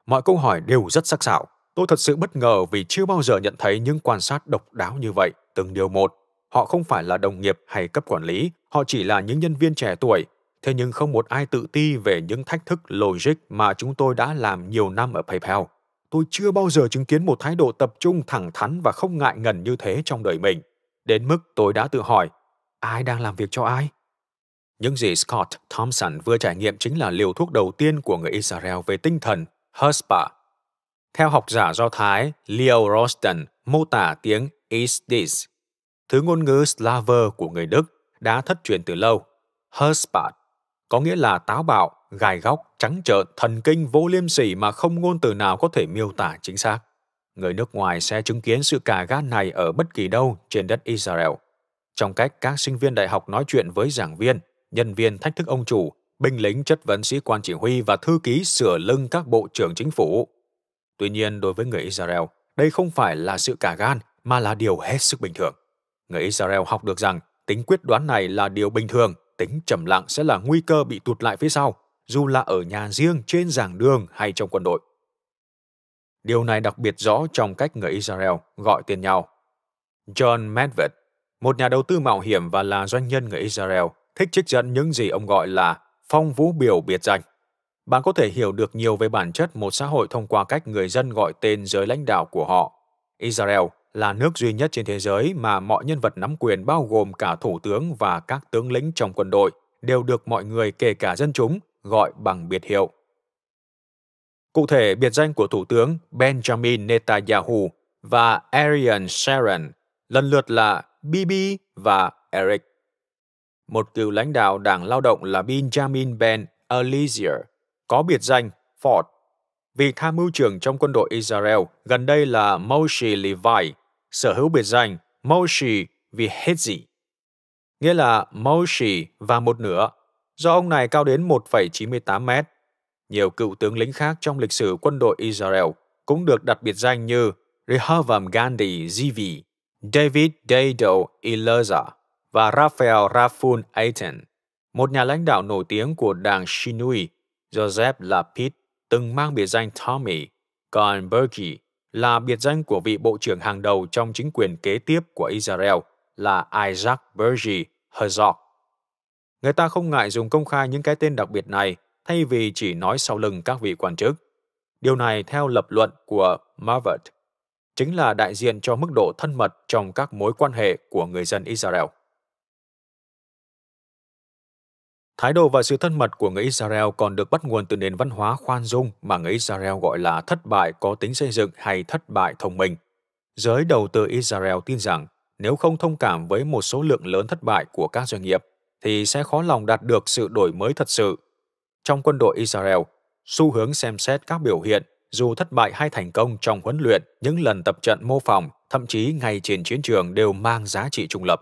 Mọi câu hỏi đều rất sắc sảo. Tôi thật sự bất ngờ vì chưa bao giờ nhận thấy những quan sát độc đáo như vậy, từng điều một. Họ không phải là đồng nghiệp hay cấp quản lý, họ chỉ là những nhân viên trẻ tuổi. Thế nhưng không một ai tự ti về những thách thức logic mà chúng tôi đã làm nhiều năm ở PayPal tôi chưa bao giờ chứng kiến một thái độ tập trung thẳng thắn và không ngại ngần như thế trong đời mình đến mức tôi đã tự hỏi ai đang làm việc cho ai những gì Scott Thompson vừa trải nghiệm chính là liều thuốc đầu tiên của người Israel về tinh thần, Hespa. Theo học giả Do Thái Leo Rosten mô tả tiếng Isdis, thứ ngôn ngữ Slaver của người Đức đã thất truyền từ lâu, Hespa, có nghĩa là táo bạo, gai góc, trắng trợn, thần kinh vô liêm sỉ mà không ngôn từ nào có thể miêu tả chính xác. Người nước ngoài sẽ chứng kiến sự cà gan này ở bất kỳ đâu trên đất Israel. Trong cách các sinh viên đại học nói chuyện với giảng viên, nhân viên thách thức ông chủ, binh lính chất vấn sĩ quan chỉ huy và thư ký sửa lưng các bộ trưởng chính phủ. Tuy nhiên, đối với người Israel, đây không phải là sự cả gan mà là điều hết sức bình thường. Người Israel học được rằng tính quyết đoán này là điều bình thường, tính trầm lặng sẽ là nguy cơ bị tụt lại phía sau dù là ở nhà riêng, trên giảng đường hay trong quân đội. Điều này đặc biệt rõ trong cách người Israel gọi tên nhau. John Medved, một nhà đầu tư mạo hiểm và là doanh nhân người Israel, thích trích dẫn những gì ông gọi là phong vũ biểu biệt danh. Bạn có thể hiểu được nhiều về bản chất một xã hội thông qua cách người dân gọi tên giới lãnh đạo của họ. Israel là nước duy nhất trên thế giới mà mọi nhân vật nắm quyền bao gồm cả thủ tướng và các tướng lĩnh trong quân đội đều được mọi người kể cả dân chúng gọi bằng biệt hiệu. Cụ thể, biệt danh của Thủ tướng Benjamin Netanyahu và Ariel Sharon lần lượt là Bibi và Eric. Một cựu lãnh đạo đảng lao động là Benjamin Ben Eliezer có biệt danh Ford. Vị tham mưu trưởng trong quân đội Israel gần đây là Moshe Levi, sở hữu biệt danh Moshe Vihetzi, nghĩa là Moshe và một nửa do ông này cao đến 1,98 mét. Nhiều cựu tướng lĩnh khác trong lịch sử quân đội Israel cũng được đặt biệt danh như Rehavam Gandhi Zivi, David Dado Elazar và Rafael Rafun Aiton, một nhà lãnh đạo nổi tiếng của đảng Shinui, Joseph Lapid từng mang biệt danh Tommy, còn Berkey là biệt danh của vị bộ trưởng hàng đầu trong chính quyền kế tiếp của Israel là Isaac Bergy Herzog người ta không ngại dùng công khai những cái tên đặc biệt này thay vì chỉ nói sau lưng các vị quan chức. Điều này theo lập luận của Marvard chính là đại diện cho mức độ thân mật trong các mối quan hệ của người dân Israel. Thái độ và sự thân mật của người Israel còn được bắt nguồn từ nền văn hóa khoan dung mà người Israel gọi là thất bại có tính xây dựng hay thất bại thông minh. Giới đầu tư Israel tin rằng nếu không thông cảm với một số lượng lớn thất bại của các doanh nghiệp, thì sẽ khó lòng đạt được sự đổi mới thật sự. Trong quân đội Israel, xu hướng xem xét các biểu hiện dù thất bại hay thành công trong huấn luyện, những lần tập trận mô phỏng, thậm chí ngay trên chiến trường đều mang giá trị trung lập.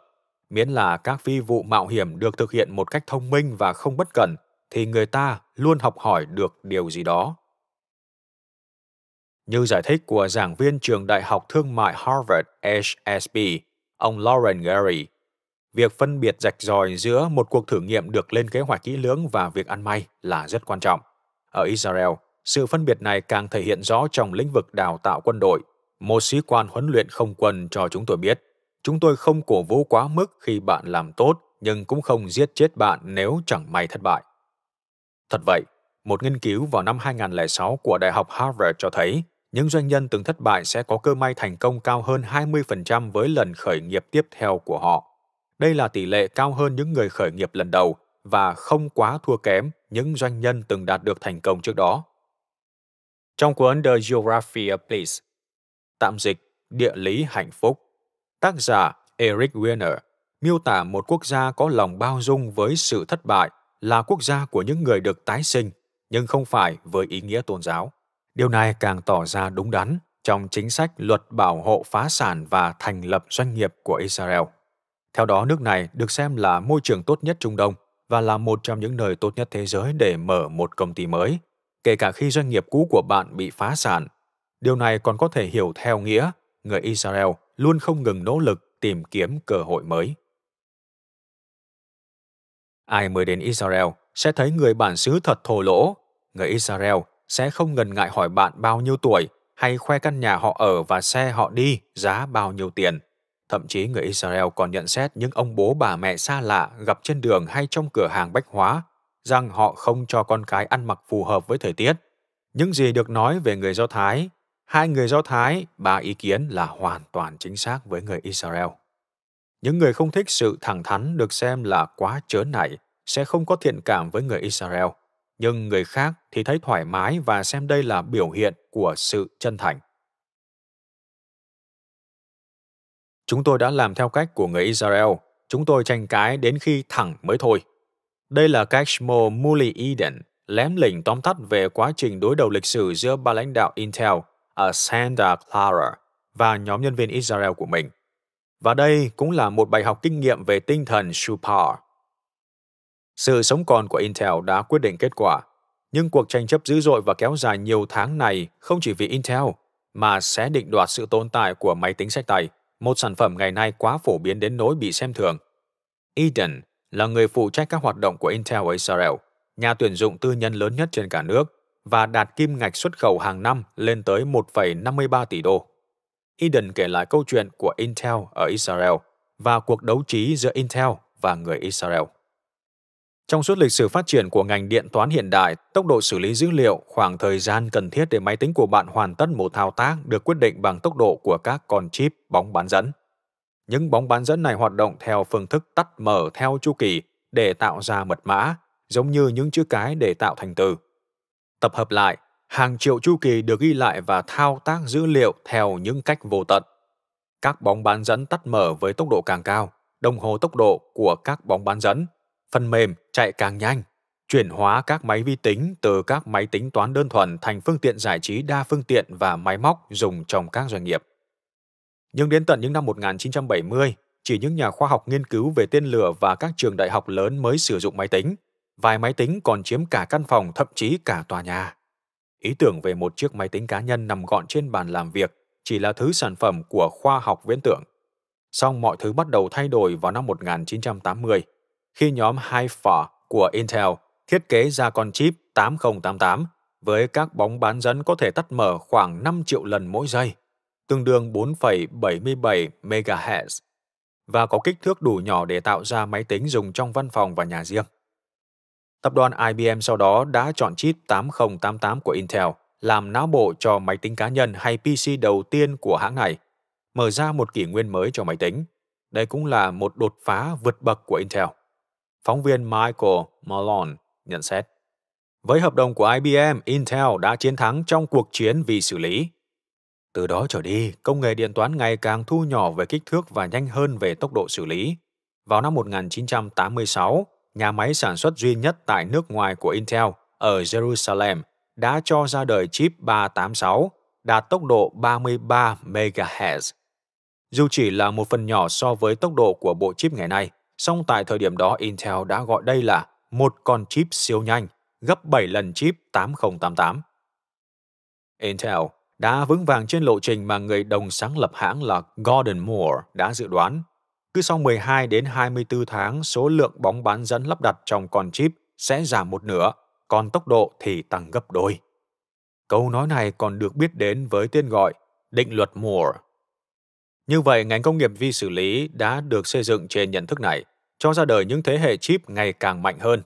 Miễn là các phi vụ mạo hiểm được thực hiện một cách thông minh và không bất cẩn, thì người ta luôn học hỏi được điều gì đó. Như giải thích của giảng viên trường Đại học Thương mại Harvard HSB, ông Lauren Gary, việc phân biệt rạch ròi giữa một cuộc thử nghiệm được lên kế hoạch kỹ lưỡng và việc ăn may là rất quan trọng. Ở Israel, sự phân biệt này càng thể hiện rõ trong lĩnh vực đào tạo quân đội. Một sĩ quan huấn luyện không quân cho chúng tôi biết, chúng tôi không cổ vũ quá mức khi bạn làm tốt, nhưng cũng không giết chết bạn nếu chẳng may thất bại. Thật vậy, một nghiên cứu vào năm 2006 của Đại học Harvard cho thấy những doanh nhân từng thất bại sẽ có cơ may thành công cao hơn 20% với lần khởi nghiệp tiếp theo của họ. Đây là tỷ lệ cao hơn những người khởi nghiệp lần đầu và không quá thua kém những doanh nhân từng đạt được thành công trước đó. Trong cuốn The Geography of Bliss, tạm dịch Địa lý hạnh phúc, tác giả Eric Weiner miêu tả một quốc gia có lòng bao dung với sự thất bại là quốc gia của những người được tái sinh, nhưng không phải với ý nghĩa tôn giáo. Điều này càng tỏ ra đúng đắn trong chính sách luật bảo hộ phá sản và thành lập doanh nghiệp của Israel. Theo đó, nước này được xem là môi trường tốt nhất Trung Đông và là một trong những nơi tốt nhất thế giới để mở một công ty mới, kể cả khi doanh nghiệp cũ của bạn bị phá sản. Điều này còn có thể hiểu theo nghĩa người Israel luôn không ngừng nỗ lực tìm kiếm cơ hội mới. Ai mới đến Israel sẽ thấy người bản xứ thật thô lỗ. Người Israel sẽ không ngần ngại hỏi bạn bao nhiêu tuổi hay khoe căn nhà họ ở và xe họ đi giá bao nhiêu tiền – Thậm chí người Israel còn nhận xét những ông bố bà mẹ xa lạ gặp trên đường hay trong cửa hàng bách hóa rằng họ không cho con cái ăn mặc phù hợp với thời tiết. Những gì được nói về người Do Thái, hai người Do Thái, ba ý kiến là hoàn toàn chính xác với người Israel. Những người không thích sự thẳng thắn được xem là quá chớn nảy sẽ không có thiện cảm với người Israel, nhưng người khác thì thấy thoải mái và xem đây là biểu hiện của sự chân thành. Chúng tôi đã làm theo cách của người Israel, chúng tôi tranh cãi đến khi thẳng mới thôi. Đây là cách Shmo Muli Eden lém lỉnh tóm tắt về quá trình đối đầu lịch sử giữa ba lãnh đạo Intel ở Santa Clara và nhóm nhân viên Israel của mình. Và đây cũng là một bài học kinh nghiệm về tinh thần Shupar. Sự sống còn của Intel đã quyết định kết quả, nhưng cuộc tranh chấp dữ dội và kéo dài nhiều tháng này không chỉ vì Intel mà sẽ định đoạt sự tồn tại của máy tính sách tay – một sản phẩm ngày nay quá phổ biến đến nỗi bị xem thường. Eden là người phụ trách các hoạt động của Intel Israel, nhà tuyển dụng tư nhân lớn nhất trên cả nước và đạt kim ngạch xuất khẩu hàng năm lên tới 1,53 tỷ đô. Eden kể lại câu chuyện của Intel ở Israel và cuộc đấu trí giữa Intel và người Israel. Trong suốt lịch sử phát triển của ngành điện toán hiện đại, tốc độ xử lý dữ liệu, khoảng thời gian cần thiết để máy tính của bạn hoàn tất một thao tác được quyết định bằng tốc độ của các con chip bóng bán dẫn. Những bóng bán dẫn này hoạt động theo phương thức tắt mở theo chu kỳ để tạo ra mật mã, giống như những chữ cái để tạo thành từ. Tập hợp lại, hàng triệu chu kỳ được ghi lại và thao tác dữ liệu theo những cách vô tận. Các bóng bán dẫn tắt mở với tốc độ càng cao, đồng hồ tốc độ của các bóng bán dẫn Phần mềm chạy càng nhanh, chuyển hóa các máy vi tính từ các máy tính toán đơn thuần thành phương tiện giải trí đa phương tiện và máy móc dùng trong các doanh nghiệp. Nhưng đến tận những năm 1970, chỉ những nhà khoa học nghiên cứu về tên lửa và các trường đại học lớn mới sử dụng máy tính. Vài máy tính còn chiếm cả căn phòng, thậm chí cả tòa nhà. Ý tưởng về một chiếc máy tính cá nhân nằm gọn trên bàn làm việc chỉ là thứ sản phẩm của khoa học viễn tưởng. Song mọi thứ bắt đầu thay đổi vào năm 1980 khi nhóm hi 4 của Intel thiết kế ra con chip 8088 với các bóng bán dẫn có thể tắt mở khoảng 5 triệu lần mỗi giây, tương đương 4,77 MHz và có kích thước đủ nhỏ để tạo ra máy tính dùng trong văn phòng và nhà riêng. Tập đoàn IBM sau đó đã chọn chip 8088 của Intel làm não bộ cho máy tính cá nhân hay PC đầu tiên của hãng này, mở ra một kỷ nguyên mới cho máy tính. Đây cũng là một đột phá vượt bậc của Intel. Phóng viên Michael Malone nhận xét. Với hợp đồng của IBM, Intel đã chiến thắng trong cuộc chiến vì xử lý. Từ đó trở đi, công nghệ điện toán ngày càng thu nhỏ về kích thước và nhanh hơn về tốc độ xử lý. Vào năm 1986, nhà máy sản xuất duy nhất tại nước ngoài của Intel ở Jerusalem đã cho ra đời chip 386 đạt tốc độ 33 MHz. Dù chỉ là một phần nhỏ so với tốc độ của bộ chip ngày nay, song tại thời điểm đó Intel đã gọi đây là một con chip siêu nhanh, gấp 7 lần chip 8088. Intel đã vững vàng trên lộ trình mà người đồng sáng lập hãng là Gordon Moore đã dự đoán. Cứ sau 12 đến 24 tháng, số lượng bóng bán dẫn lắp đặt trong con chip sẽ giảm một nửa, còn tốc độ thì tăng gấp đôi. Câu nói này còn được biết đến với tên gọi định luật Moore như vậy, ngành công nghiệp vi xử lý đã được xây dựng trên nhận thức này, cho ra đời những thế hệ chip ngày càng mạnh hơn.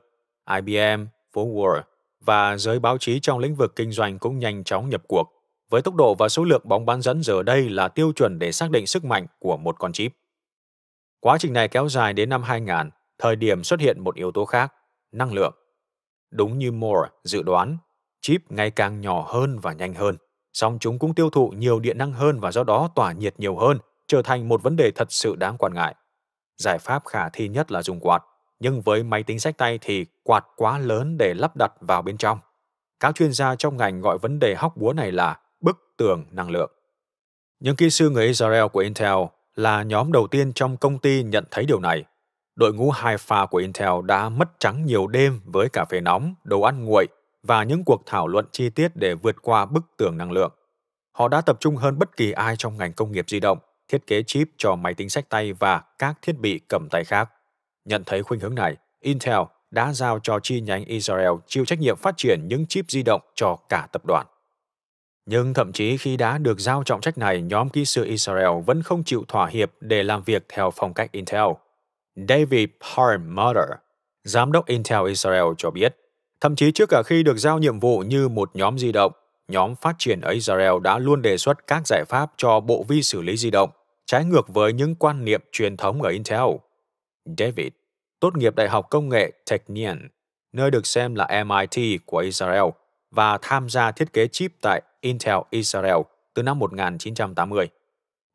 IBM, Forward và giới báo chí trong lĩnh vực kinh doanh cũng nhanh chóng nhập cuộc, với tốc độ và số lượng bóng bán dẫn giờ đây là tiêu chuẩn để xác định sức mạnh của một con chip. Quá trình này kéo dài đến năm 2000, thời điểm xuất hiện một yếu tố khác, năng lượng. Đúng như Moore dự đoán, chip ngày càng nhỏ hơn và nhanh hơn, song chúng cũng tiêu thụ nhiều điện năng hơn và do đó tỏa nhiệt nhiều hơn, trở thành một vấn đề thật sự đáng quan ngại. Giải pháp khả thi nhất là dùng quạt, nhưng với máy tính sách tay thì quạt quá lớn để lắp đặt vào bên trong. Các chuyên gia trong ngành gọi vấn đề hóc búa này là bức tường năng lượng. Những kỹ sư người Israel của Intel là nhóm đầu tiên trong công ty nhận thấy điều này. Đội ngũ hai pha của Intel đã mất trắng nhiều đêm với cà phê nóng, đồ ăn nguội và những cuộc thảo luận chi tiết để vượt qua bức tường năng lượng. Họ đã tập trung hơn bất kỳ ai trong ngành công nghiệp di động thiết kế chip cho máy tính sách tay và các thiết bị cầm tay khác. Nhận thấy khuynh hướng này, Intel đã giao cho chi nhánh Israel chịu trách nhiệm phát triển những chip di động cho cả tập đoàn. Nhưng thậm chí khi đã được giao trọng trách này, nhóm kỹ sư Israel vẫn không chịu thỏa hiệp để làm việc theo phong cách Intel. David Perlmutter, giám đốc Intel Israel cho biết, thậm chí trước cả khi được giao nhiệm vụ như một nhóm di động, nhóm phát triển ở Israel đã luôn đề xuất các giải pháp cho bộ vi xử lý di động, trái ngược với những quan niệm truyền thống ở Intel. David, tốt nghiệp Đại học Công nghệ Technion, nơi được xem là MIT của Israel và tham gia thiết kế chip tại Intel Israel từ năm 1980.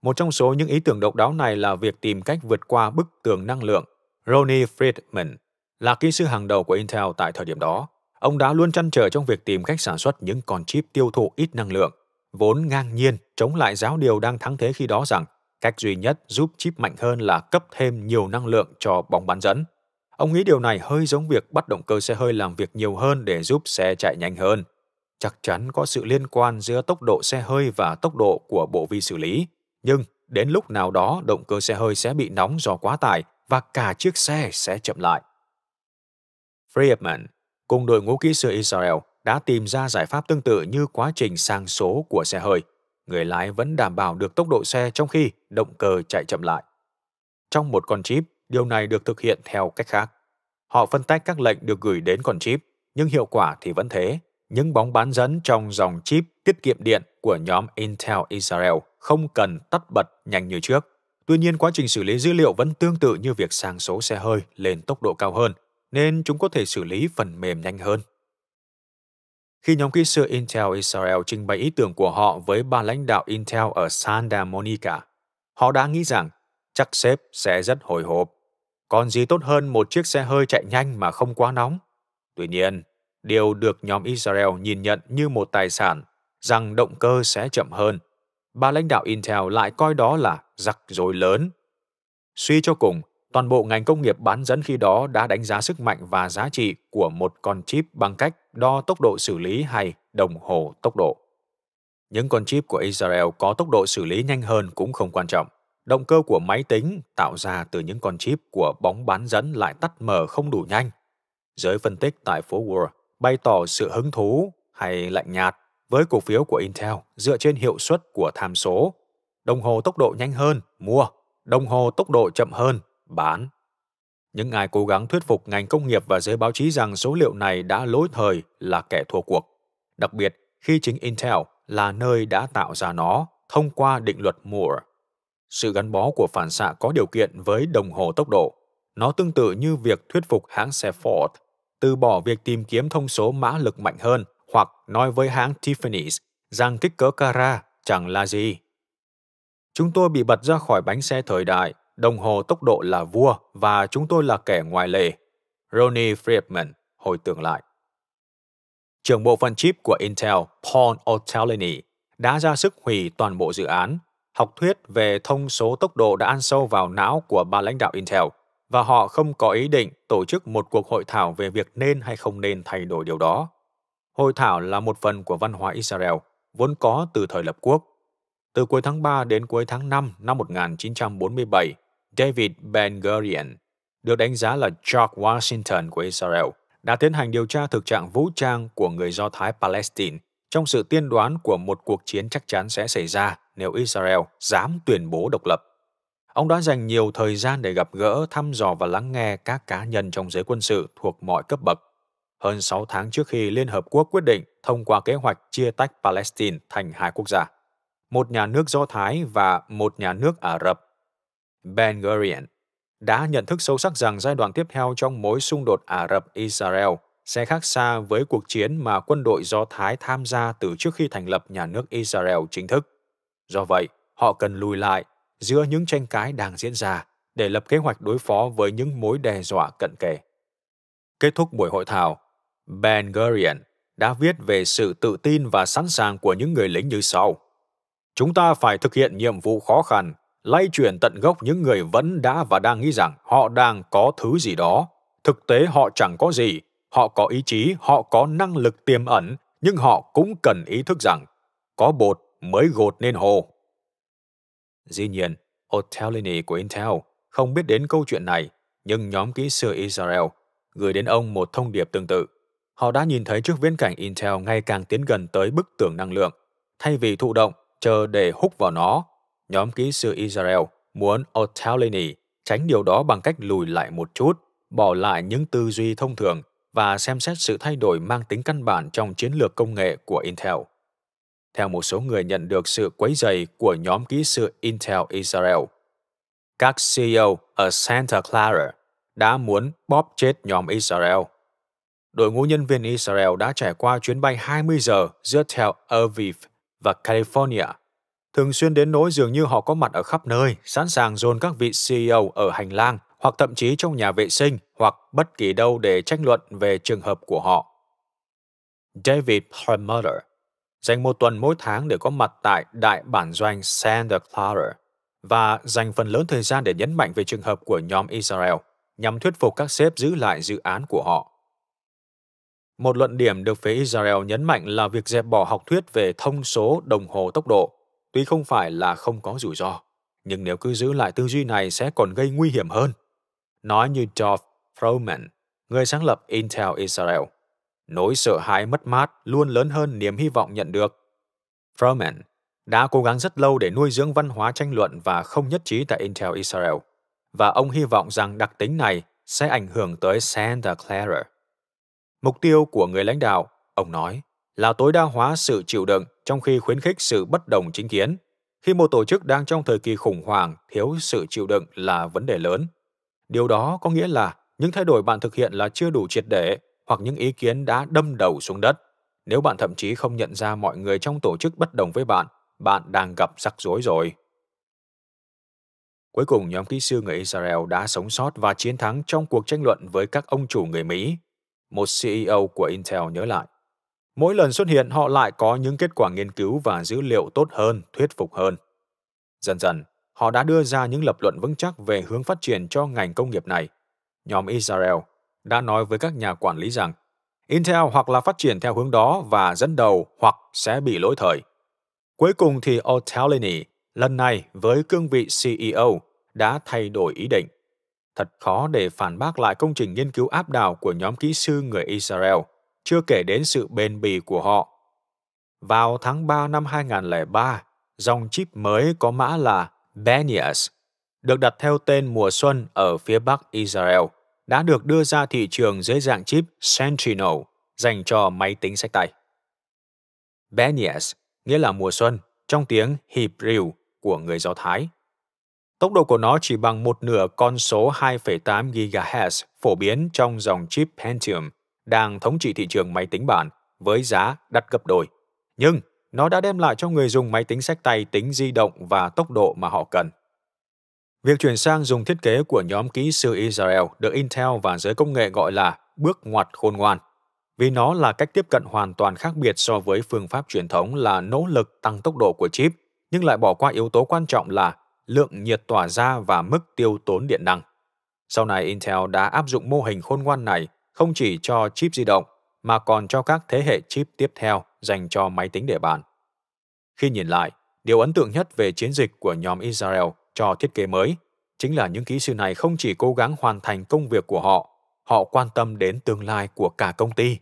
Một trong số những ý tưởng độc đáo này là việc tìm cách vượt qua bức tường năng lượng. Ronnie Friedman là kỹ sư hàng đầu của Intel tại thời điểm đó, Ông đã luôn chăn trở trong việc tìm cách sản xuất những con chip tiêu thụ ít năng lượng, vốn ngang nhiên chống lại giáo điều đang thắng thế khi đó rằng cách duy nhất giúp chip mạnh hơn là cấp thêm nhiều năng lượng cho bóng bán dẫn. Ông nghĩ điều này hơi giống việc bắt động cơ xe hơi làm việc nhiều hơn để giúp xe chạy nhanh hơn. Chắc chắn có sự liên quan giữa tốc độ xe hơi và tốc độ của bộ vi xử lý, nhưng đến lúc nào đó động cơ xe hơi sẽ bị nóng do quá tải và cả chiếc xe sẽ chậm lại. Friedman cùng đội ngũ kỹ sư Israel đã tìm ra giải pháp tương tự như quá trình sang số của xe hơi. Người lái vẫn đảm bảo được tốc độ xe trong khi động cơ chạy chậm lại. Trong một con chip, điều này được thực hiện theo cách khác. Họ phân tách các lệnh được gửi đến con chip, nhưng hiệu quả thì vẫn thế. Những bóng bán dẫn trong dòng chip tiết kiệm điện của nhóm Intel Israel không cần tắt bật nhanh như trước. Tuy nhiên, quá trình xử lý dữ liệu vẫn tương tự như việc sang số xe hơi lên tốc độ cao hơn nên chúng có thể xử lý phần mềm nhanh hơn. Khi nhóm kỹ sư Intel Israel trình bày ý tưởng của họ với ba lãnh đạo Intel ở Santa Monica, họ đã nghĩ rằng chắc sếp sẽ rất hồi hộp. Còn gì tốt hơn một chiếc xe hơi chạy nhanh mà không quá nóng. Tuy nhiên, điều được nhóm Israel nhìn nhận như một tài sản rằng động cơ sẽ chậm hơn. Ba lãnh đạo Intel lại coi đó là rắc rối lớn. Suy cho cùng, toàn bộ ngành công nghiệp bán dẫn khi đó đã đánh giá sức mạnh và giá trị của một con chip bằng cách đo tốc độ xử lý hay đồng hồ tốc độ. Những con chip của Israel có tốc độ xử lý nhanh hơn cũng không quan trọng. Động cơ của máy tính tạo ra từ những con chip của bóng bán dẫn lại tắt mở không đủ nhanh. Giới phân tích tại phố Wall bày tỏ sự hứng thú hay lạnh nhạt với cổ phiếu của Intel dựa trên hiệu suất của tham số. Đồng hồ tốc độ nhanh hơn, mua. Đồng hồ tốc độ chậm hơn, bán. Những ai cố gắng thuyết phục ngành công nghiệp và giới báo chí rằng số liệu này đã lỗi thời là kẻ thua cuộc, đặc biệt khi chính Intel là nơi đã tạo ra nó thông qua định luật Moore. Sự gắn bó của phản xạ có điều kiện với đồng hồ tốc độ. Nó tương tự như việc thuyết phục hãng xe Ford từ bỏ việc tìm kiếm thông số mã lực mạnh hơn hoặc nói với hãng Tiffany's rằng kích cỡ Kara chẳng là gì. Chúng tôi bị bật ra khỏi bánh xe thời đại Đồng hồ tốc độ là vua và chúng tôi là kẻ ngoài lề. Ronnie Friedman hồi tưởng lại. Trưởng bộ phận chip của Intel Paul Otellini, đã ra sức hủy toàn bộ dự án. Học thuyết về thông số tốc độ đã ăn sâu vào não của ba lãnh đạo Intel và họ không có ý định tổ chức một cuộc hội thảo về việc nên hay không nên thay đổi điều đó. Hội thảo là một phần của văn hóa Israel, vốn có từ thời lập quốc. Từ cuối tháng 3 đến cuối tháng 5 năm 1947, David Ben-Gurion, được đánh giá là George Washington của Israel, đã tiến hành điều tra thực trạng vũ trang của người Do Thái Palestine trong sự tiên đoán của một cuộc chiến chắc chắn sẽ xảy ra nếu Israel dám tuyên bố độc lập. Ông đã dành nhiều thời gian để gặp gỡ, thăm dò và lắng nghe các cá nhân trong giới quân sự thuộc mọi cấp bậc. Hơn 6 tháng trước khi Liên Hợp Quốc quyết định thông qua kế hoạch chia tách Palestine thành hai quốc gia, một nhà nước Do Thái và một nhà nước Ả Rập Ben Gurion đã nhận thức sâu sắc rằng giai đoạn tiếp theo trong mối xung đột Ả Rập-Israel sẽ khác xa với cuộc chiến mà quân đội Do Thái tham gia từ trước khi thành lập nhà nước Israel chính thức. Do vậy, họ cần lùi lại giữa những tranh cãi đang diễn ra để lập kế hoạch đối phó với những mối đe dọa cận kề. Kết thúc buổi hội thảo, Ben Gurion đã viết về sự tự tin và sẵn sàng của những người lính như sau. Chúng ta phải thực hiện nhiệm vụ khó khăn lay chuyển tận gốc những người vẫn đã và đang nghĩ rằng họ đang có thứ gì đó. Thực tế họ chẳng có gì, họ có ý chí, họ có năng lực tiềm ẩn, nhưng họ cũng cần ý thức rằng có bột mới gột nên hồ. Dĩ nhiên, Otellini của Intel không biết đến câu chuyện này, nhưng nhóm kỹ sư Israel gửi đến ông một thông điệp tương tự. Họ đã nhìn thấy trước viễn cảnh Intel ngày càng tiến gần tới bức tường năng lượng. Thay vì thụ động, chờ để hút vào nó, nhóm kỹ sư Israel muốn Otellini tránh điều đó bằng cách lùi lại một chút, bỏ lại những tư duy thông thường và xem xét sự thay đổi mang tính căn bản trong chiến lược công nghệ của Intel. Theo một số người nhận được sự quấy dày của nhóm kỹ sư Intel Israel, các CEO ở Santa Clara đã muốn bóp chết nhóm Israel. Đội ngũ nhân viên Israel đã trải qua chuyến bay 20 giờ giữa Tel Aviv và California thường xuyên đến nỗi dường như họ có mặt ở khắp nơi, sẵn sàng dồn các vị CEO ở hành lang hoặc thậm chí trong nhà vệ sinh hoặc bất kỳ đâu để tranh luận về trường hợp của họ. David Perlmutter dành một tuần mỗi tháng để có mặt tại đại bản doanh Santa Clara và dành phần lớn thời gian để nhấn mạnh về trường hợp của nhóm Israel nhằm thuyết phục các sếp giữ lại dự án của họ. Một luận điểm được phía Israel nhấn mạnh là việc dẹp bỏ học thuyết về thông số đồng hồ tốc độ Tuy không phải là không có rủi ro, nhưng nếu cứ giữ lại tư duy này sẽ còn gây nguy hiểm hơn. Nói như Geoff Froman, người sáng lập Intel Israel, nỗi sợ hãi mất mát luôn lớn hơn niềm hy vọng nhận được. Froman đã cố gắng rất lâu để nuôi dưỡng văn hóa tranh luận và không nhất trí tại Intel Israel, và ông hy vọng rằng đặc tính này sẽ ảnh hưởng tới Santa Clara. Mục tiêu của người lãnh đạo, ông nói, là tối đa hóa sự chịu đựng trong khi khuyến khích sự bất đồng chính kiến. Khi một tổ chức đang trong thời kỳ khủng hoảng, thiếu sự chịu đựng là vấn đề lớn. Điều đó có nghĩa là những thay đổi bạn thực hiện là chưa đủ triệt để hoặc những ý kiến đã đâm đầu xuống đất. Nếu bạn thậm chí không nhận ra mọi người trong tổ chức bất đồng với bạn, bạn đang gặp rắc rối rồi. Cuối cùng, nhóm kỹ sư người Israel đã sống sót và chiến thắng trong cuộc tranh luận với các ông chủ người Mỹ. Một CEO của Intel nhớ lại. Mỗi lần xuất hiện họ lại có những kết quả nghiên cứu và dữ liệu tốt hơn, thuyết phục hơn. Dần dần, họ đã đưa ra những lập luận vững chắc về hướng phát triển cho ngành công nghiệp này. Nhóm Israel đã nói với các nhà quản lý rằng Intel hoặc là phát triển theo hướng đó và dẫn đầu hoặc sẽ bị lỗi thời. Cuối cùng thì O'Tallany lần này với cương vị CEO đã thay đổi ý định. Thật khó để phản bác lại công trình nghiên cứu áp đảo của nhóm kỹ sư người Israel chưa kể đến sự bền bỉ của họ. Vào tháng 3 năm 2003, dòng chip mới có mã là Benias, được đặt theo tên mùa xuân ở phía bắc Israel, đã được đưa ra thị trường dưới dạng chip Sentinel dành cho máy tính sách tay. Benias nghĩa là mùa xuân trong tiếng Hebrew của người Do Thái. Tốc độ của nó chỉ bằng một nửa con số 2,8 GHz phổ biến trong dòng chip Pentium đang thống trị thị trường máy tính bảng với giá đắt gấp đôi. Nhưng nó đã đem lại cho người dùng máy tính sách tay tính di động và tốc độ mà họ cần. Việc chuyển sang dùng thiết kế của nhóm kỹ sư Israel được Intel và giới công nghệ gọi là bước ngoặt khôn ngoan, vì nó là cách tiếp cận hoàn toàn khác biệt so với phương pháp truyền thống là nỗ lực tăng tốc độ của chip, nhưng lại bỏ qua yếu tố quan trọng là lượng nhiệt tỏa ra và mức tiêu tốn điện năng. Sau này Intel đã áp dụng mô hình khôn ngoan này không chỉ cho chip di động mà còn cho các thế hệ chip tiếp theo dành cho máy tính để bàn. Khi nhìn lại, điều ấn tượng nhất về chiến dịch của nhóm Israel cho thiết kế mới chính là những kỹ sư này không chỉ cố gắng hoàn thành công việc của họ, họ quan tâm đến tương lai của cả công ty.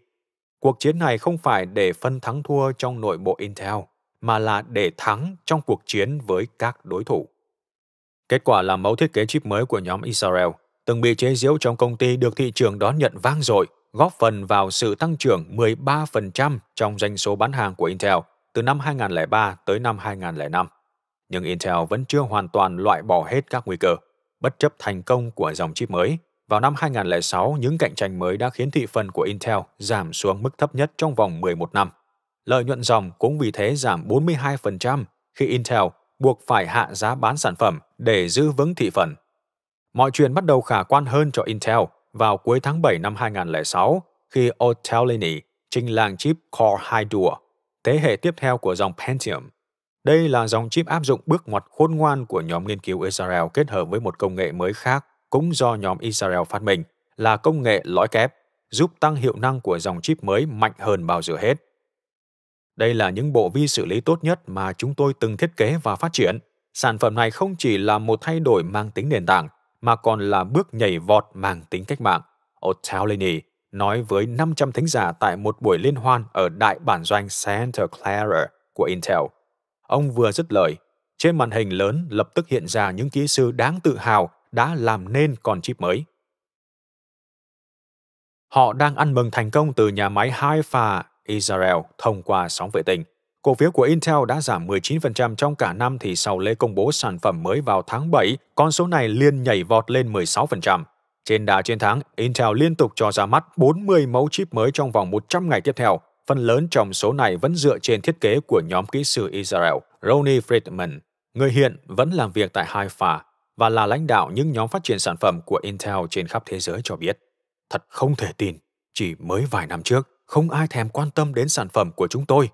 Cuộc chiến này không phải để phân thắng thua trong nội bộ Intel, mà là để thắng trong cuộc chiến với các đối thủ. Kết quả là mẫu thiết kế chip mới của nhóm Israel từng bị chế giễu trong công ty được thị trường đón nhận vang dội, góp phần vào sự tăng trưởng 13% trong doanh số bán hàng của Intel từ năm 2003 tới năm 2005. Nhưng Intel vẫn chưa hoàn toàn loại bỏ hết các nguy cơ. Bất chấp thành công của dòng chip mới, vào năm 2006, những cạnh tranh mới đã khiến thị phần của Intel giảm xuống mức thấp nhất trong vòng 11 năm. Lợi nhuận dòng cũng vì thế giảm 42% khi Intel buộc phải hạ giá bán sản phẩm để giữ vững thị phần Mọi chuyện bắt đầu khả quan hơn cho Intel vào cuối tháng 7 năm 2006 khi Otellini trình làng chip Core 2 Duo, thế hệ tiếp theo của dòng Pentium. Đây là dòng chip áp dụng bước ngoặt khôn ngoan của nhóm nghiên cứu Israel kết hợp với một công nghệ mới khác cũng do nhóm Israel phát minh là công nghệ lõi kép, giúp tăng hiệu năng của dòng chip mới mạnh hơn bao giờ hết. Đây là những bộ vi xử lý tốt nhất mà chúng tôi từng thiết kế và phát triển. Sản phẩm này không chỉ là một thay đổi mang tính nền tảng, mà còn là bước nhảy vọt mang tính cách mạng. O'Toole nói với 500 thính giả tại một buổi liên hoan ở đại bản doanh Santa Clara của Intel. Ông vừa dứt lời, trên màn hình lớn lập tức hiện ra những kỹ sư đáng tự hào đã làm nên con chip mới. Họ đang ăn mừng thành công từ nhà máy Haifa, Israel thông qua sóng vệ tinh – Cổ phiếu của Intel đã giảm 19% trong cả năm thì sau lễ công bố sản phẩm mới vào tháng 7, con số này liên nhảy vọt lên 16%. Trên đà chiến thắng, Intel liên tục cho ra mắt 40 mẫu chip mới trong vòng 100 ngày tiếp theo. Phần lớn trong số này vẫn dựa trên thiết kế của nhóm kỹ sư Israel Roni Friedman, người hiện vẫn làm việc tại Haifa và là lãnh đạo những nhóm phát triển sản phẩm của Intel trên khắp thế giới cho biết. Thật không thể tin, chỉ mới vài năm trước, không ai thèm quan tâm đến sản phẩm của chúng tôi,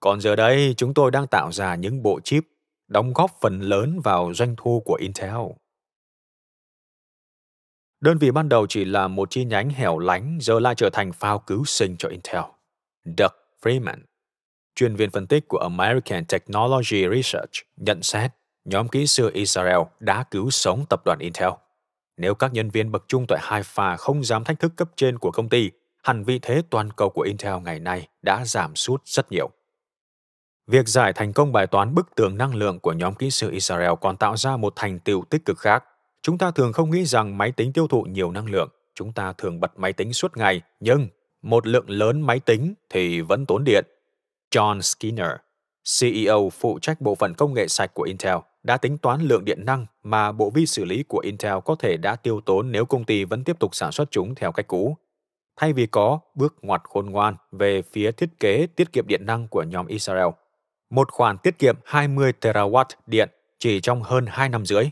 còn giờ đây, chúng tôi đang tạo ra những bộ chip đóng góp phần lớn vào doanh thu của Intel. Đơn vị ban đầu chỉ là một chi nhánh hẻo lánh giờ lại trở thành phao cứu sinh cho Intel. Doug Freeman, chuyên viên phân tích của American Technology Research, nhận xét nhóm kỹ sư Israel đã cứu sống tập đoàn Intel. Nếu các nhân viên bậc trung tại Haifa không dám thách thức cấp trên của công ty, hẳn vị thế toàn cầu của Intel ngày nay đã giảm sút rất nhiều. Việc giải thành công bài toán bức tường năng lượng của nhóm kỹ sư Israel còn tạo ra một thành tựu tích cực khác. Chúng ta thường không nghĩ rằng máy tính tiêu thụ nhiều năng lượng, chúng ta thường bật máy tính suốt ngày, nhưng một lượng lớn máy tính thì vẫn tốn điện. John Skinner, CEO phụ trách bộ phận công nghệ sạch của Intel, đã tính toán lượng điện năng mà bộ vi xử lý của Intel có thể đã tiêu tốn nếu công ty vẫn tiếp tục sản xuất chúng theo cách cũ. Thay vì có bước ngoặt khôn ngoan về phía thiết kế tiết kiệm điện năng của nhóm Israel, một khoản tiết kiệm 20 terawatt điện chỉ trong hơn 2 năm rưỡi.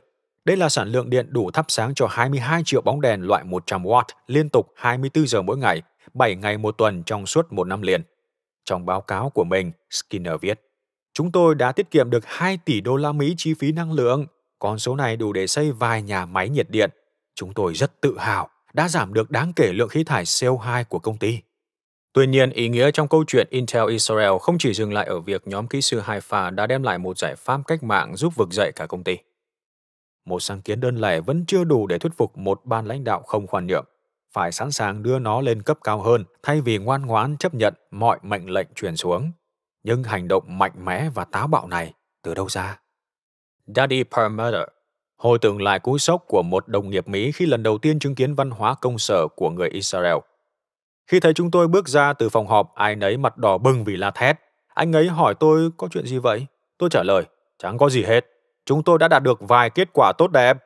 Đây là sản lượng điện đủ thắp sáng cho 22 triệu bóng đèn loại 100W liên tục 24 giờ mỗi ngày, 7 ngày một tuần trong suốt một năm liền. Trong báo cáo của mình, Skinner viết, Chúng tôi đã tiết kiệm được 2 tỷ đô la Mỹ chi phí năng lượng. Con số này đủ để xây vài nhà máy nhiệt điện. Chúng tôi rất tự hào đã giảm được đáng kể lượng khí thải CO2 của công ty. Tuy nhiên, ý nghĩa trong câu chuyện Intel Israel không chỉ dừng lại ở việc nhóm kỹ sư Haifa đã đem lại một giải pháp cách mạng giúp vực dậy cả công ty. Một sáng kiến đơn lẻ vẫn chưa đủ để thuyết phục một ban lãnh đạo không khoan nhượng, phải sẵn sàng đưa nó lên cấp cao hơn thay vì ngoan ngoãn chấp nhận mọi mệnh lệnh truyền xuống. Nhưng hành động mạnh mẽ và táo bạo này từ đâu ra? Daddy Perlmutter hồi tưởng lại cú sốc của một đồng nghiệp Mỹ khi lần đầu tiên chứng kiến văn hóa công sở của người Israel khi thấy chúng tôi bước ra từ phòng họp, ai nấy mặt đỏ bừng vì la thét. Anh ấy hỏi tôi có chuyện gì vậy? Tôi trả lời, chẳng có gì hết. Chúng tôi đã đạt được vài kết quả tốt đẹp.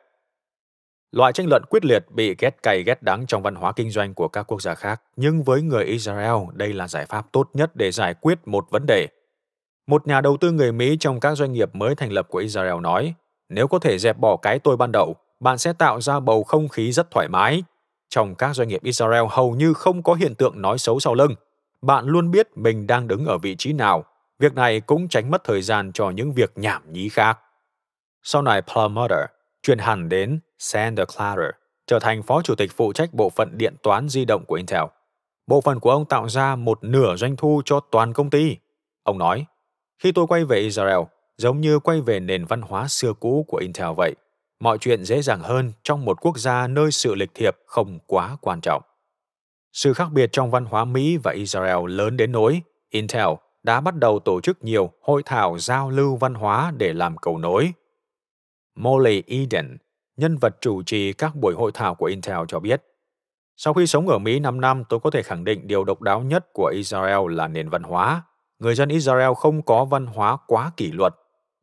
Loại tranh luận quyết liệt bị ghét cay ghét đắng trong văn hóa kinh doanh của các quốc gia khác, nhưng với người Israel, đây là giải pháp tốt nhất để giải quyết một vấn đề. Một nhà đầu tư người Mỹ trong các doanh nghiệp mới thành lập của Israel nói, nếu có thể dẹp bỏ cái tôi ban đầu, bạn sẽ tạo ra bầu không khí rất thoải mái, trong các doanh nghiệp Israel hầu như không có hiện tượng nói xấu sau lưng. Bạn luôn biết mình đang đứng ở vị trí nào. Việc này cũng tránh mất thời gian cho những việc nhảm nhí khác. Sau này Perlmutter chuyển hẳn đến Sander Clatter, trở thành phó chủ tịch phụ trách bộ phận điện toán di động của Intel. Bộ phận của ông tạo ra một nửa doanh thu cho toàn công ty. Ông nói, khi tôi quay về Israel, giống như quay về nền văn hóa xưa cũ của Intel vậy mọi chuyện dễ dàng hơn trong một quốc gia nơi sự lịch thiệp không quá quan trọng. Sự khác biệt trong văn hóa Mỹ và Israel lớn đến nỗi Intel đã bắt đầu tổ chức nhiều hội thảo giao lưu văn hóa để làm cầu nối. Molly Eden, nhân vật chủ trì các buổi hội thảo của Intel cho biết, sau khi sống ở Mỹ 5 năm, tôi có thể khẳng định điều độc đáo nhất của Israel là nền văn hóa. Người dân Israel không có văn hóa quá kỷ luật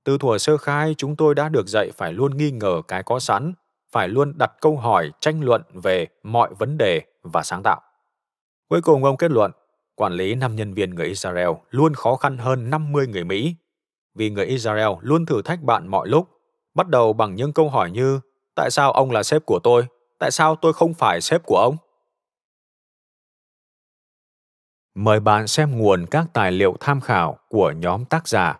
từ thuở sơ khai, chúng tôi đã được dạy phải luôn nghi ngờ cái có sẵn, phải luôn đặt câu hỏi tranh luận về mọi vấn đề và sáng tạo. Cuối cùng ông kết luận, quản lý 5 nhân viên người Israel luôn khó khăn hơn 50 người Mỹ, vì người Israel luôn thử thách bạn mọi lúc, bắt đầu bằng những câu hỏi như tại sao ông là sếp của tôi, tại sao tôi không phải sếp của ông? Mời bạn xem nguồn các tài liệu tham khảo của nhóm tác giả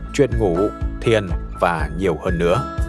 chuyện ngủ, thiền và nhiều hơn nữa.